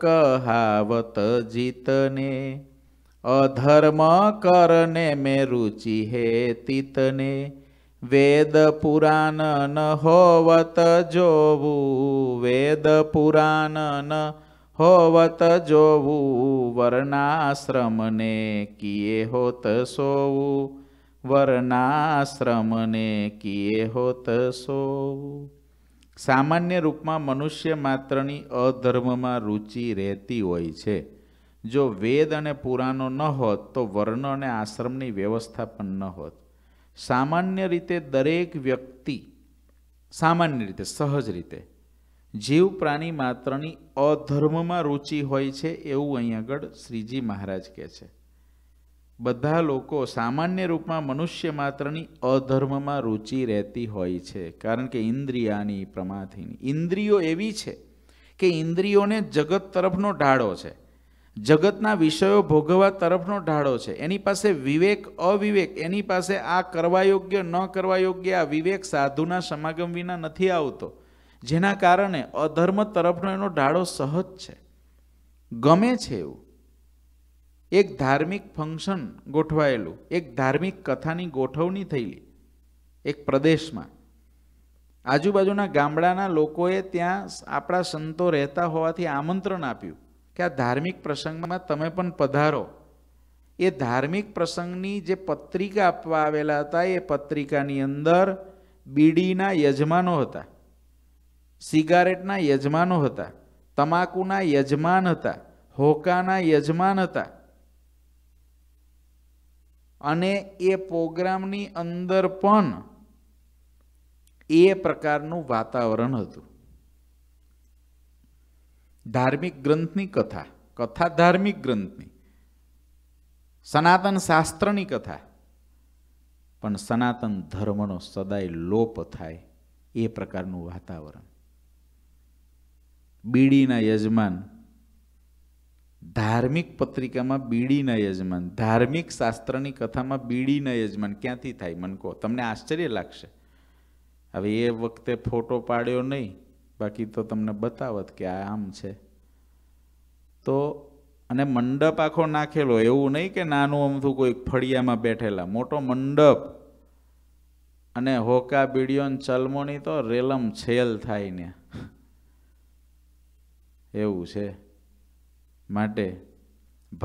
કહાવત જીતને અધર્મ કરને મેં રુચિ હે તીતને વેદ પુરાણ હોવત જોવું વેદ પુરાણ હોવત જોવું વર્ણાશ્રમને કિયે હોત સોવું વર્ણાશ્રમને કિયે હોત સોવું સામાન્ય રૂપમાં મનુષ્ય માત્રની અધર્મમાં રુચિ રહેતી હોય છે જો વેદ અને પુરાણો ન હોત તો વર્ણ અને આશ્રમની વ્યવસ્થા પણ ન હોત સામાન્ય રીતે દરેક વ્યક્તિ સામાન્ય રીતે સહજ રીતે જીવ પ્રાણી માત્રની અધર્મમાં રુચિ હોય છે એવું અહીં આગળ શ્રીજી મહારાજ કહે છે બધા લોકો સામાન્ય રૂપમાં મનુષ્ય માત્રની અધર્મમાં રુચિ રહેતી હોય છે કારણ કે ઇન્દ્રિયાની પ્રમાથીની ઇન્દ્રિયો એવી છે કે ઇન્દ્રિયોને જગત તરફનો ઢાળો છે જગતના વિષયો ભોગવવા તરફનો ઢાળો છે એની પાસે વિવેક અવિવેક એની પાસે આ કરવા યોગ્ય ન કરવા યોગ્ય આ વિવેક સાધુના સમાગમ વિના નથી આવતો જેના કારણે અધર્મ તરફનો એનો ઢાળો સહજ છે ગમે છે એવું એક ધાર્મિક ફંક્શન ગોઠવાયેલું એક ધાર્મિક કથાની ગોઠવણી થયેલી એક પ્રદેશમાં આજુબાજુના ગામડાના લોકોએ ત્યાં આપણા સંતો રહેતા હોવાથી આમંત્રણ આપ્યું કે આ ધાર્મિક પ્રસંગમાં તમે પણ પધારો એ ધાર્મિક પ્રસંગની જે પત્રિકા આપવા આવેલા હતા એ પત્રિકાની અંદર બીડીના યજમાનો હતા સિગારેટના યજમાનો હતા તમાકુના યજમાન હતા હોકાના યજમાન હતા અને એ પ્રોગ્રામની અંદર પણ એ પ્રકારનું વાતાવરણ હતું ધાર્મિક ગ્રંથની કથા કથા ધાર્મિક ગ્રંથની સનાતન શાસ્ત્રની કથા પણ સનાતન ધર્મનો સદાય લોપ થાય એ પ્રકારનું વાતાવરણ બીડીના યજમાન ધાર્મિક પત્રિકામાં બીડીના યજમાન ધાર્મિક શાસ્ત્રની કથામાં બીડીના યજમાન ક્યાંથી થાય મને કહો તમને આશ્ચર્ય લાગશે હવે એ વખતે ફોટો પાડ્યો નહીં બાકી તો તમને બતાવત કે આ આમ છે તો અને મંડપ આખો નાખેલો એવું નહીં કે નાનું અમથું કોઈ ફળિયામાં બેઠેલા મોટો મંડપ અને હોકા બીડીઓ ચલમોની તો રેલમ છેલ થાય ને એવું છે માટે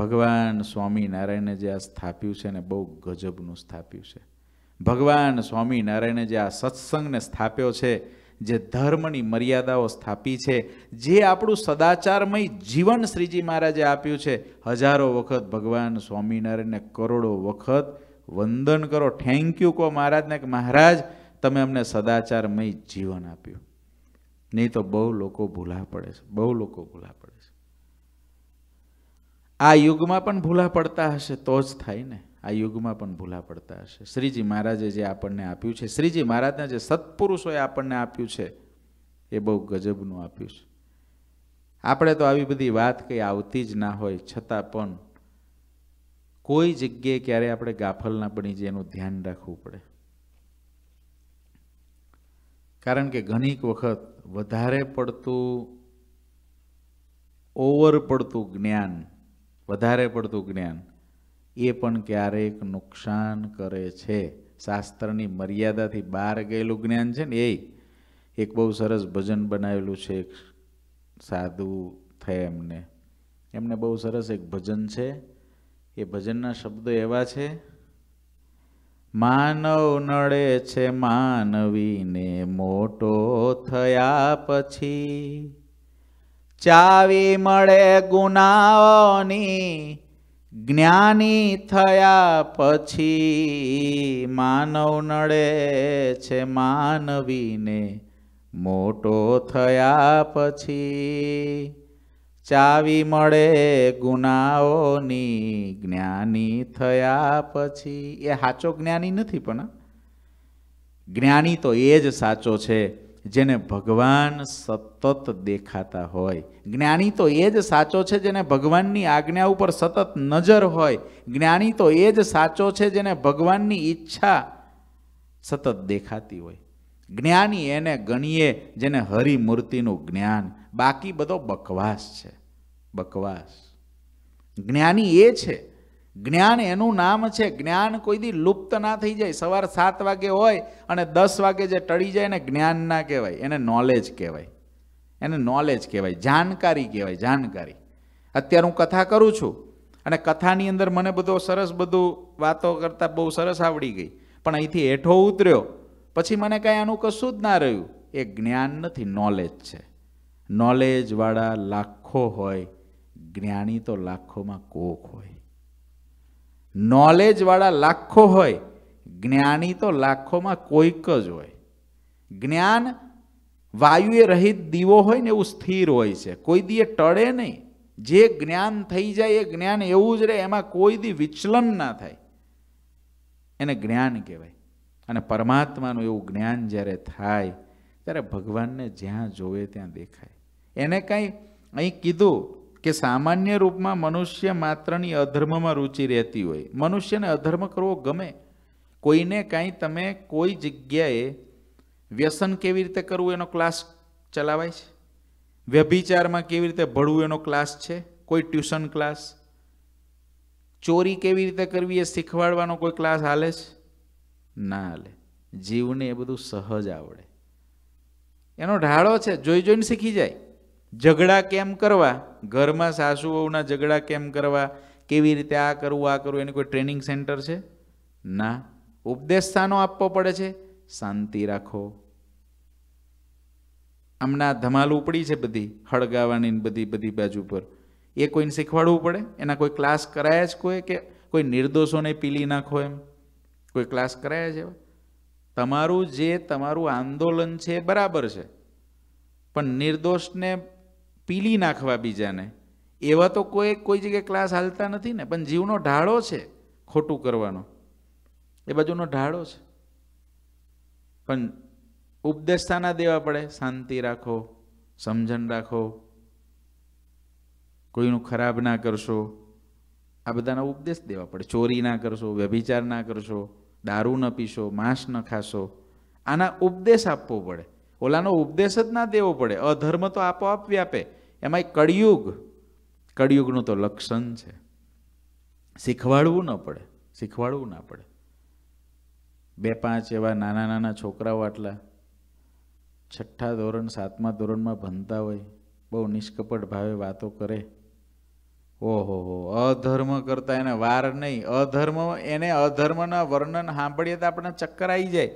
ભગવાન સ્વામિનારાયણે જે આ સ્થાપ્યું છે ને બહુ ગજબનું સ્થાપ્યું છે ભગવાન સ્વામિનારાયણે જે આ સત્સંગને સ્થાપ્યો છે જે ધર્મની મર્યાદાઓ સ્થાપી છે જે આપણું સદાચારમય જીવન શ્રીજી મહારાજે આપ્યું છે હજારો વખત ભગવાન સ્વામિનારાયણને કરોડો વખત વંદન કરો થેન્ક યુ કહો મહારાજને કે મહારાજ તમે અમને સદાચારમય જીવન આપ્યું નહીં તો બહુ લોકો ભૂલા પડે છે બહુ લોકો ભૂલા પડે આ યુગમાં પણ ભૂલા પડતા હશે તો જ થાય ને આ યુગમાં પણ ભૂલા પડતા હશે શ્રીજી મહારાજે જે આપણને આપ્યું છે શ્રીજી મહારાજના જે સત્પુરુષોએ આપણને આપ્યું છે એ બહુ ગજબનું આપ્યું છે આપણે તો આવી બધી વાત કંઈ આવતી જ ના હોય છતાં પણ કોઈ જગ્યાએ ક્યારે આપણે ગાફલ ના પડી જાય એનું ધ્યાન રાખવું પડે કારણ કે ઘણીક વખત વધારે પડતું ઓવર પડતું જ્ઞાન વધારે પડતું જ્ઞાન એ પણ ક્યારેક નુકસાન કરે છે શાસ્ત્રની મર્યાદાથી બહાર ગયેલું જ્ઞાન છે ને એ એક બહુ સરસ ભજન બનાવેલું છે એક સાધુ થયા એમને એમને બહુ સરસ એક ભજન છે એ ભજનના શબ્દો એવા છે માનવ નડે છે માનવીને મોટો થયા પછી ચાવી મળે ગુનાઓની જ્ઞાની થયા પછી માનવ નડે છે માનવીને મોટો થયા પછી ચાવી મળે ગુનાઓની જ્ઞાની થયા પછી એ સાચો જ્ઞાની નથી પણ જ્ઞાની તો એ જ સાચો છે જેને ભગવાન સતત દેખાતા હોય જ્ઞાની તો એ જ સાચો છે જેને ભગવાનની આજ્ઞા ઉપર સતત નજર હોય જ્ઞાની તો એ જ સાચો છે જેને ભગવાનની ઈચ્છા સતત દેખાતી હોય જ્ઞાની એને ગણીએ જેને હરિમૂર્તિનું જ્ઞાન બાકી બધો બકવાસ છે બકવાસ જ્ઞાની એ છે જ્ઞાન એનું નામ છે જ્ઞાન કોઈ દી લુપ્ત ના થઈ જાય સવાર સાત વાગે હોય અને દસ વાગે જે ટળી જાય એને જ્ઞાન ના કહેવાય એને નોલેજ કહેવાય એને નોલેજ કહેવાય જાણકારી કહેવાય જાણકારી અત્યારે હું કથા કરું છું અને કથાની અંદર મને બધો સરસ બધું વાતો કરતાં બહુ સરસ આવડી ગઈ પણ અહીંથી હેઠો ઉતર્યો પછી મને કાંઈ આનું કશું જ ના રહ્યું એ જ્ઞાન નથી નોલેજ છે નોલેજવાળા લાખો હોય જ્ઞાની તો લાખોમાં કોક હોય નોલેજવાળા લાખો હોય જ્ઞાની તો લાખોમાં કોઈક જ હોય જ્ઞાન વાયુએ રહિત દીવો હોય ને એવું સ્થિર હોય છે કોઈ દીએ ટળે નહીં જે જ્ઞાન થઈ જાય એ જ્ઞાન એવું જ રહે એમાં કોઈ દી વિચલન ના થાય એને જ્ઞાન કહેવાય અને પરમાત્માનું એવું જ્ઞાન જ્યારે થાય ત્યારે ભગવાનને જ્યાં જોવે ત્યાં દેખાય એને કાંઈ અહીં કીધું કે સામાન્ય રૂપમાં મનુષ્ય માત્રની અધર્મમાં રુચિ રહેતી હોય મનુષ્યને અધર્મ કરવો ગમે કોઈને કાંઈ તમે કોઈ જગ્યાએ વ્યસન કેવી રીતે કરવું એનો ક્લાસ ચલાવાય છે વ્યભિચારમાં કેવી રીતે ભળવું એનો ક્લાસ છે કોઈ ટ્યુશન ક્લાસ ચોરી કેવી રીતે કરવી એ શીખવાડવાનો કોઈ ક્લાસ હાલે છે ના હાલે જીવને એ બધું સહજ આવડે એનો ઢાળો છે જોઈ જોઈને શીખી જાય ઝઘડા કેમ કરવા ઘરમાં સાસુ વહુના ઝઘડા કેમ કરવા કેવી રીતે આ કરવું આ કરવું એની કોઈ ટ્રેનિંગ સેન્ટર છે ના ઉપદેશ સ્થાનો આપવો પડે છે શાંતિ રાખો હમણાં ધમાલ ઉપડી છે બધી હળગાવાની બધી બધી બાજુ પર એ કોઈને શીખવાડવું પડે એના કોઈ ક્લાસ કરાયા જ કોઈ કે કોઈ નિર્દોષોને પીલી નાખો એમ કોઈ ક્લાસ કરાયા છે તમારું જે તમારું આંદોલન છે એ બરાબર છે પણ નિર્દોષને પીલી નાખવા બીજાને એવા તો કોઈ કોઈ જગ્યાએ ક્લાસ હાલતા નથી ને પણ જીવનો ઢાળો છે ખોટું કરવાનો એ બાજુનો ઢાળો છે પણ ઉપદેશતાના દેવા પડે શાંતિ રાખો સમજણ રાખો કોઈનું ખરાબ ના કરશો આ બધાના ઉપદેશ દેવા પડે ચોરી ના કરશો વ્યભિચાર ના કરશો દારૂ ન પીશો માંસ ન ખાશો આના ઉપદેશ આપવો પડે ઓલાનો ઉપદેશ જ ના દેવો પડે અધર્મ તો આપોઆપ વ્યાપે એમાંય કળિયુગ કળિયુગનું તો લક્ષણ છે શીખવાડવું ન પડે શીખવાડવું ના પડે બે પાંચ એવા નાના નાના છોકરાઓ આટલા છઠ્ઠા ધોરણ સાતમા ધોરણમાં ભણતા હોય બહુ નિષ્કપટ ભાવે વાતો કરે ઓહો હો અધર્મ કરતા એને વાર નહીં અધર્મ એને અધર્મના વર્ણન સાંભળીએ તો આપણને ચક્કર આવી જાય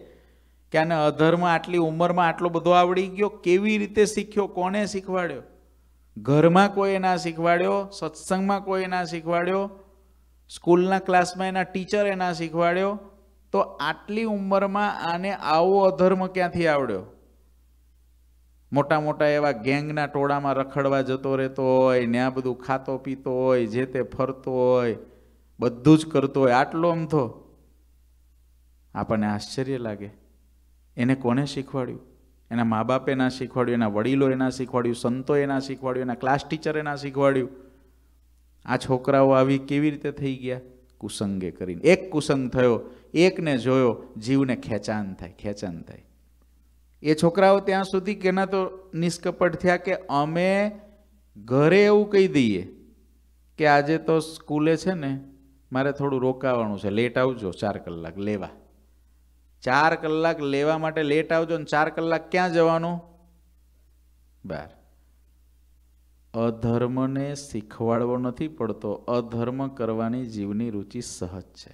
કે આને અધરમાં આટલી ઉંમરમાં આટલો બધો આવડી ગયો કેવી રીતે શીખ્યો કોને શીખવાડ્યો ઘરમાં કોઈ ના શીખવાડ્યો સત્સંગમાં કોઈ ના શીખવાડ્યો સ્કૂલના ક્લાસમાં એના ટીચરે ના શીખવાડ્યો તો આટલી ઉંમરમાં આને આવો અધર્મ ક્યાંથી આવડ્યો મોટા મોટા એવા ગેંગના ટોળામાં રખડવા જતો રહેતો હોય ને આ બધું ખાતો પીતો હોય જે તે ફરતો હોય બધું જ કરતો હોય આટલો અમથો આપણને આશ્ચર્ય લાગે એને કોને શીખવાડ્યું એના મા બાપે ના શીખવાડ્યું એના વડીલો એના શીખવાડ્યું સંતો એના શીખવાડ્યું એના ક્લાસ ટીચરે ના શીખવાડ્યું આ છોકરાઓ આવી કેવી રીતે થઈ ગયા કુસંગે કરીને એક કુસંગ થયો એકને જોયો જીવને ખેંચાણ થાય ખેંચાણ થાય એ છોકરાઓ ત્યાં સુધી કેના તો નિષ્કપટ થયા કે અમે ઘરે એવું કહી દઈએ કે આજે તો સ્કૂલે છે ને મારે થોડું રોકાવાનું છે લેટ આવજો ચાર કલાક લેવા ચાર કલાક લેવા માટે લેટ આવજો ને ચાર કલાક ક્યાં જવાનું બાર અધર્મને શીખવાડવો નથી પડતો અધર્મ કરવાની જીવની રુચિ સહજ છે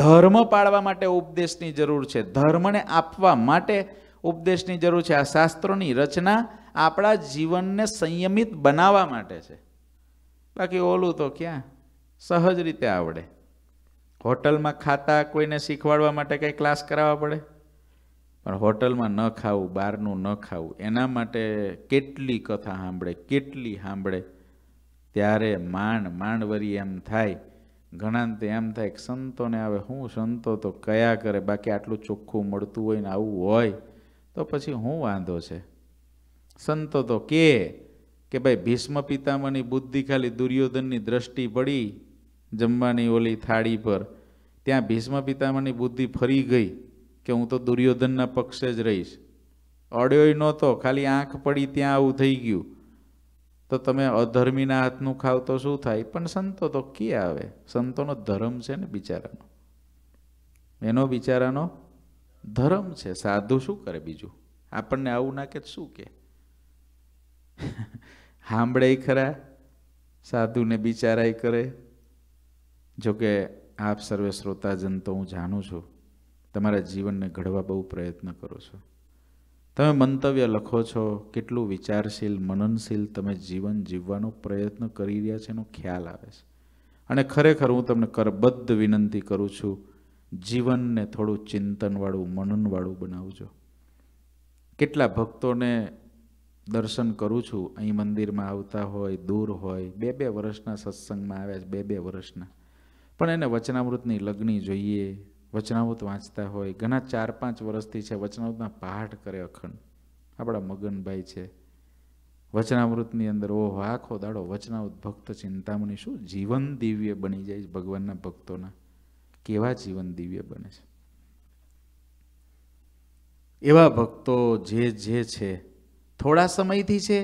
ધર્મ પાળવા માટે ઉપદેશની જરૂર છે ધર્મને આપવા માટે ઉપદેશની જરૂર છે આ શાસ્ત્રોની રચના આપણા જીવનને સંયમિત બનાવવા માટે છે બાકી ઓલું તો ક્યાં સહજ રીતે આવડે હોટલમાં ખાતા કોઈને શીખવાડવા માટે કંઈ ક્લાસ કરાવવા પડે પણ હોટલમાં ન ખાવું બહારનું ન ખાવું એના માટે કેટલી કથા સાંભળે કેટલી સાંભળે ત્યારે માંડ માંડવરી એમ થાય ઘણા તે એમ થાય કે સંતોને આવે હું સંતો તો કયા કરે બાકી આટલું ચોખ્ખું મળતું હોય ને આવું હોય તો પછી હું વાંધો છે સંતો તો કે કે ભાઈ ભીષ્મ પિતામહની બુદ્ધિ ખાલી દુર્યોધનની દ્રષ્ટિ પડી જમવાની ઓલી થાળી પર ત્યાં ભીષ્મ પિતામાની બુદ્ધિ ફરી ગઈ કે હું તો દુર્યોધનના પક્ષે જ રહીશ અડ્યોય નહોતો ખાલી આંખ પડી ત્યાં આવું થઈ ગયું તો તમે અધર્મીના હાથનું ખાવ તો શું થાય પણ સંતો તો કે આવે સંતોનો ધર્મ છે ને બિચારાનો એનો બિચારાનો ધર્મ છે સાધુ શું કરે બીજું આપણને આવું ના કે શું કે સાંભળે <laughs> ખરા સાધુને બિચારાય કરે જોકે આપ સર્વે શ્રોતાજન તો હું જાણું છું તમારા જીવનને ઘડવા બહુ પ્રયત્ન કરો છો તમે મંતવ્ય લખો છો કેટલું વિચારશીલ મનનશીલ તમે જીવન જીવવાનો પ્રયત્ન કરી રહ્યા છે એનો ખ્યાલ આવે છે અને ખરેખર હું તમને કરબદ્ધ વિનંતી કરું છું જીવનને થોડું ચિંતનવાળું મનનવાળું બનાવજો કેટલા ભક્તોને દર્શન કરું છું અહીં મંદિરમાં આવતા હોય દૂર હોય બે બે વર્ષના સત્સંગમાં આવ્યા છે બે બે વર્ષના પણ એને વચનામૃતની લગ્ની જોઈએ વચનાવૃત વાંચતા હોય ઘણા ચાર પાંચ વર્ષથી છે વચનાવૃતના પાઠ કરે અખંડ આપણા મગનભાઈ છે વચનામૃતની અંદર ઓહો આખો દાડો વચનાવૃત ભક્ત ચિંતામણી શું જીવન દિવ્ય બની જાય છે ભગવાનના ભક્તોના કેવા જીવન દિવ્ય બને છે એવા ભક્તો જે જે છે થોડા સમયથી છે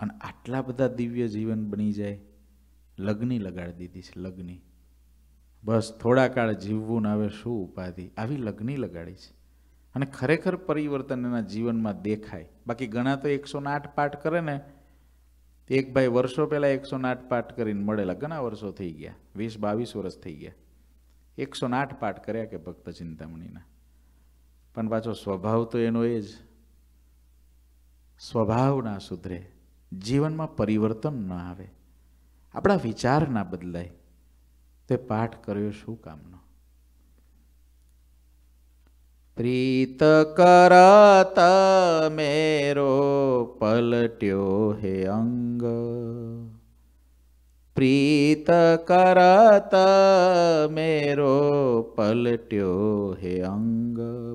અને આટલા બધા દિવ્ય જીવન બની જાય લગ્ની લગાડી દીધી છે લગ્ની બસ થોડા કાળ જીવવું ને હવે શું ઉપાધિ આવી લગ્ની લગાડી છે અને ખરેખર પરિવર્તન એના જીવનમાં દેખાય બાકી ઘણા તો એકસો આઠ પાઠ કરે ને એક ભાઈ વર્ષો પહેલાં એકસો આઠ પાઠ કરીને મળેલા ઘણા વર્ષો થઈ ગયા વીસ બાવીસ વર્ષ થઈ ગયા એકસો આઠ પાઠ કર્યા કે ભક્ત ચિંતામણીના પણ પાછો સ્વભાવ તો એનો એ જ સ્વભાવ ના સુધરે જીવનમાં પરિવર્તન ન આવે આપણા વિચાર ના બદલાય તે પાઠ કર્યો શું કામનો પ્રીત કરત મેરો પલટ્યો હે અંગ પ્રીત કરત મેરો પલટ્યો હે અંગ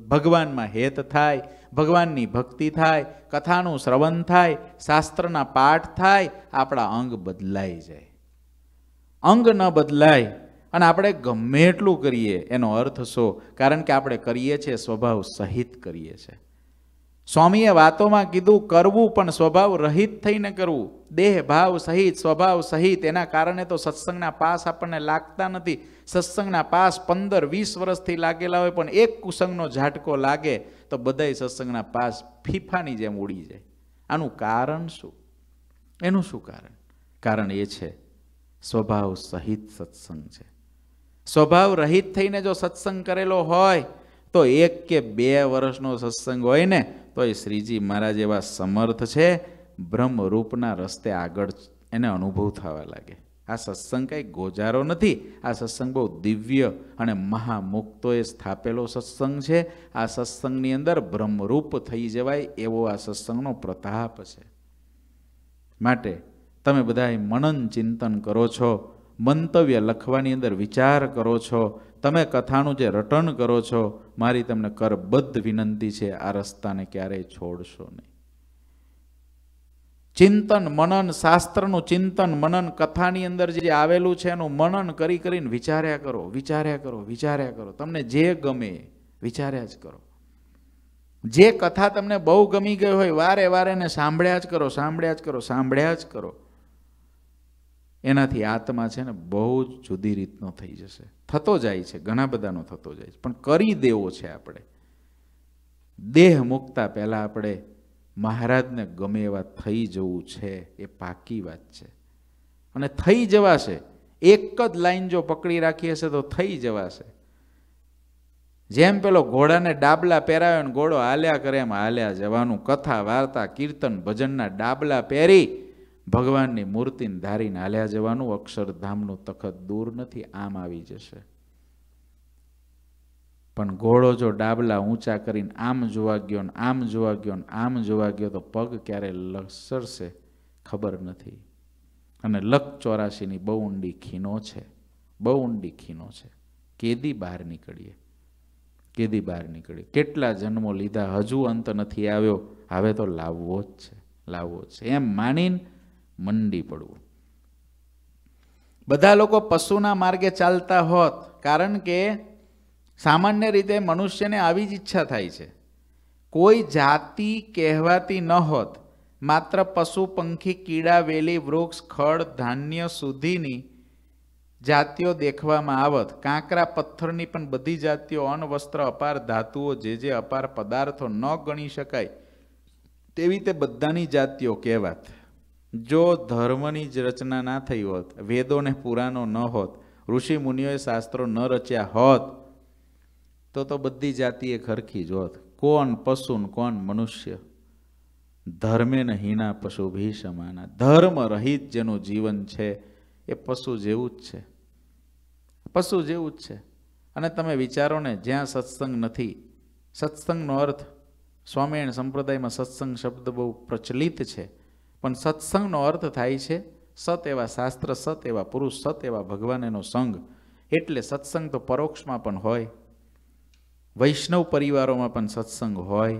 ભગવાનમાં હેત થાય ભગવાનની ભક્તિ થાય કથાનું શ્રવણ થાય શાસ્ત્રના પાઠ થાય આપણા અંગ બદલાઈ જાય અંગ ન બદલાય અને આપણે ગમે એટલું કરીએ એનો અર્થ શું કારણ કે આપણે કરીએ છીએ સ્વભાવ સહિત કરીએ છીએ સ્વામીએ વાતોમાં કીધું કરવું પણ સ્વભાવ રહિત થઈને કરવું દેહ ભાવ સહિત સ્વભાવ સહિત એના કારણે તો સત્સંગના પાસ આપણને લાગતા નથી સત્સંગના પાસ પંદર વીસ વર્ષથી લાગેલા હોય પણ એક કુસંગનો ઝાટકો લાગે તો બધાય સત્સંગના પાસ ફીફાની જેમ ઉડી જાય આનું કારણ શું એનું શું કારણ કારણ એ છે સ્વભાવ સહિત સત્સંગ છે સ્વભાવ રહિત થઈને જો સત્સંગ કરેલો હોય તો એક કે બે વર્ષનો સત્સંગ હોય ને તો એ શ્રીજી મહારાજ એવા સમર્થ છે બ્રહ્મરૂપના રસ્તે આગળ એને અનુભવ થવા લાગે આ સત્સંગ કંઈ ગોજારો નથી આ સત્સંગ બહુ દિવ્ય અને મહામુક્તોએ સ્થાપેલો સત્સંગ છે આ સત્સંગની અંદર બ્રહ્મરૂપ થઈ જવાય એવો આ સત્સંગનો પ્રતાપ છે માટે તમે બધા મનન ચિંતન કરો છો મંતવ્ય લખવાની અંદર વિચાર કરો છો તમે કથાનું જે રટન કરો છો મારી તમને કરબદ્ધ વિનંતી છે આ રસ્તાને ક્યારેય છોડશો નહીં ચિંતન મનન શાસ્ત્રનું ચિંતન મનન કથાની અંદર જે આવેલું છે એનું મનન કરી કરીને વિચાર્યા કરો વિચાર્યા કરો વિચાર્યા કરો તમને જે ગમે વિચાર્યા જ કરો જે કથા તમને બહુ ગમી ગઈ હોય વારે વારે એને સાંભળ્યા જ કરો સાંભળ્યા જ કરો સાંભળ્યા જ કરો એનાથી આત્મા છે ને બહુ જ જુદી રીતનો થઈ જશે થતો જાય છે ઘણા બધાનો થતો જાય છે પણ કરી દેવો છે આપણે દેહ મૂકતા પહેલાં આપણે મહારાજને ગમે એવા થઈ જવું છે એ પાકી વાત છે અને થઈ જવાશે એક જ લાઈન જો પકડી રાખી હશે તો થઈ જવાશે જેમ પેલો ઘોડાને ડાબલા પહેરાવે ને ઘોડો હાલ્યા કરે એમ હાલ્યા જવાનું કથા વાર્તા કીર્તન ભજનના ડાબલા પહેરી ભગવાનની મૂર્તિને ધારીને હાલ્યા જવાનું અક્ષરધામનું તખત દૂર નથી આમ આવી જશે પણ ઘોડો જો ડાબલા ઊંચા કરીને આમ જોવા ગયો ને આમ જોવા ગયો ને આમ જોવા ગયો તો પગ ક્યારે લસરશે ખબર નથી અને લક ચોરાશીની બહુ ઊંડી ખીનો છે બહુ ઊંડી ખીનો છે કેદી બહાર નીકળીએ કેદી બહાર નીકળીએ કેટલા જન્મો લીધા હજુ અંત નથી આવ્યો હવે તો લાવવો જ છે લાવવો જ છે એમ માનીને મંડી પડવું બધા લોકો પશુના માર્ગે ચાલતા હોત કારણ કે સામાન્ય રીતે મનુષ્યને આવી જ ઈચ્છા થાય છે કોઈ જાતિ કહેવાતી ન હોત માત્ર પશુ પંખી કીડા વેલી વૃક્ષ ખડ ધાન્ય સુધીની જાતિઓ દેખવામાં આવત કાંકરા પથ્થરની પણ બધી જાતિઓ અન્ન વસ્ત્ર અપાર ધાતુઓ જે જે અપાર પદાર્થો ન ગણી શકાય તેવી તે બધાની જાતિઓ કહેવાત જો ધર્મની જ રચના ના થઈ હોત વેદોને પુરાણો ન હોત ઋષિ મુનિઓએ શાસ્ત્રો ન રચ્યા હોત તો તો બધી જાતિ જાતિએ ખરખી જ હોત કોણ પશુન કોણ મનુષ્ય ધર્મે હિના પશુ ભી સમાના ધર્મ રહિત જેનું જીવન છે એ પશુ જેવું જ છે પશુ જેવું જ છે અને તમે વિચારો ને જ્યાં સત્સંગ નથી સત્સંગનો અર્થ સ્વામિનારાયણ સંપ્રદાયમાં સત્સંગ શબ્દ બહુ પ્રચલિત છે પણ સત્સંગનો અર્થ થાય છે સત એવા શાસ્ત્ર સત એવા પુરુષ સત એવા ભગવાન એનો સંગ એટલે સત્સંગ તો પરોક્ષમાં પણ હોય વૈષ્ણવ પરિવારોમાં પણ સત્સંગ હોય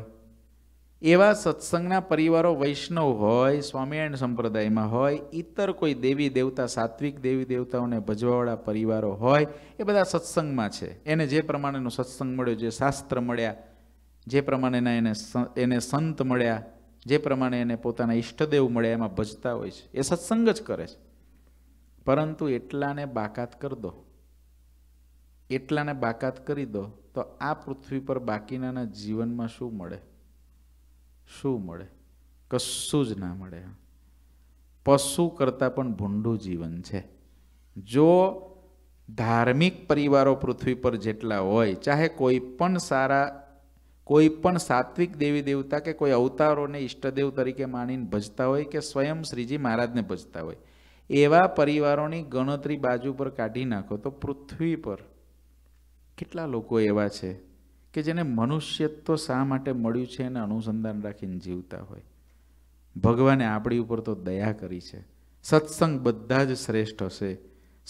એવા સત્સંગના પરિવારો વૈષ્ણવ હોય સ્વામિનારાયણ સંપ્રદાયમાં હોય ઇતર કોઈ દેવી દેવતા સાત્વિક દેવી દેવતાઓને ભજવાવાળા પરિવારો હોય એ બધા સત્સંગમાં છે એને જે પ્રમાણેનો સત્સંગ મળ્યો જે શાસ્ત્ર મળ્યા જે પ્રમાણેના એને એને સંત મળ્યા જે પ્રમાણે એને પોતાના ઈષ્ટદેવ મળે એમાં ભજતા હોય છે એ સત્સંગ જ કરે છે પરંતુ એટલાને બાકાત કરી દો એટલાને બાકાત કરી દો તો આ પૃથ્વી પર બાકીનાના જીવનમાં શું મળે શું મળે કશું જ ના મળે પશુ કરતાં પણ ભૂંડું જીવન છે જો ધાર્મિક પરિવારો પૃથ્વી પર જેટલા હોય ચાહે કોઈ પણ સારા કોઈ પણ સાત્વિક દેવી દેવતા કે કોઈ અવતારોને ઈષ્ટદેવ તરીકે માનીને ભજતા હોય કે સ્વયં શ્રીજી મહારાજને ભજતા હોય એવા પરિવારોની ગણતરી બાજુ પર કાઢી નાખો તો પૃથ્વી પર કેટલા લોકો એવા છે કે જેને મનુષ્યત્વ શા માટે મળ્યું છે એને અનુસંધાન રાખીને જીવતા હોય ભગવાને આપણી ઉપર તો દયા કરી છે સત્સંગ બધા જ શ્રેષ્ઠ હશે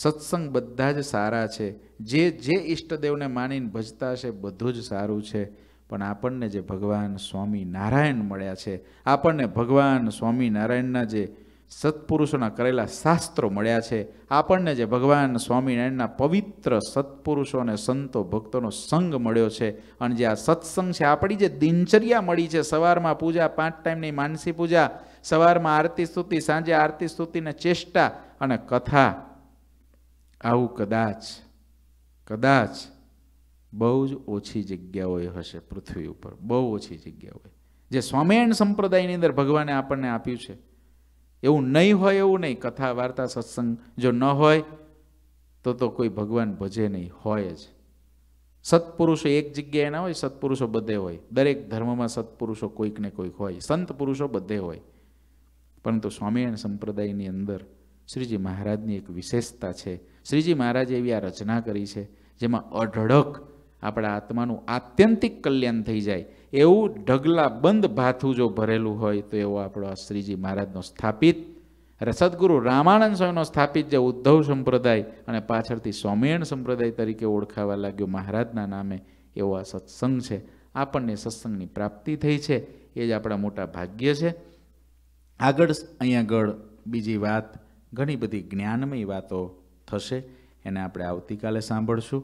સત્સંગ બધા જ સારા છે જે જે ઈષ્ટદેવને માનીને ભજતા હશે બધું જ સારું છે પણ આપણને જે ભગવાન સ્વામી નારાયણ મળ્યા છે આપણને ભગવાન સ્વામી નારાયણના જે સત્પુરુષોના કરેલા શાસ્ત્રો મળ્યા છે આપણને જે ભગવાન સ્વામિનારાયણના પવિત્ર સત્પુરુષો અને સંતો ભક્તોનો સંગ મળ્યો છે અને જે આ સત્સંગ છે આપણી જે દિનચર્યા મળી છે સવારમાં પૂજા પાંચ ટાઈમની માનસી પૂજા સવારમાં આરતી સ્તુતિ સાંજે આરતી સ્તુતિને ચેષ્ટા અને કથા આવું કદાચ કદાચ બહુ જ ઓછી જગ્યાઓએ હશે પૃથ્વી ઉપર બહુ ઓછી જગ્યાઓએ જે સ્વામિયણ સંપ્રદાયની અંદર ભગવાને આપણને આપ્યું છે એવું નહીં હોય એવું નહીં કથા વાર્તા સત્સંગ જો ન હોય તો તો કોઈ ભગવાન ભજે નહીં હોય જ સત્પુરુષો એક જગ્યાએ ના હોય સત્પુરુષો બધે હોય દરેક ધર્મમાં સત્પુરુષો કોઈક ને કોઈક હોય સંત પુરુષો બધે હોય પરંતુ સ્વામિનારાયણ સંપ્રદાયની અંદર શ્રીજી મહારાજની એક વિશેષતા છે શ્રીજી મહારાજે એવી આ રચના કરી છે જેમાં અઢળક આપણા આત્માનું આત્યંતિક કલ્યાણ થઈ જાય એવું ઢગલા બંધ ભાથું જો ભરેલું હોય તો એવો આપણો શ્રીજી મહારાજનો સ્થાપિત એટલે સદગુરુ રામાનંદ સ્વામીનો સ્થાપિત જે ઉદ્ધવ સંપ્રદાય અને પાછળથી સ્વામિયણ સંપ્રદાય તરીકે ઓળખાવા લાગ્યો મહારાજના નામે એવો આ સત્સંગ છે આપણને સત્સંગની પ્રાપ્તિ થઈ છે એ જ આપણા મોટા ભાગ્ય છે આગળ અહીંયા આગળ બીજી વાત ઘણી બધી જ્ઞાનમય વાતો થશે એને આપણે આવતીકાલે સાંભળશું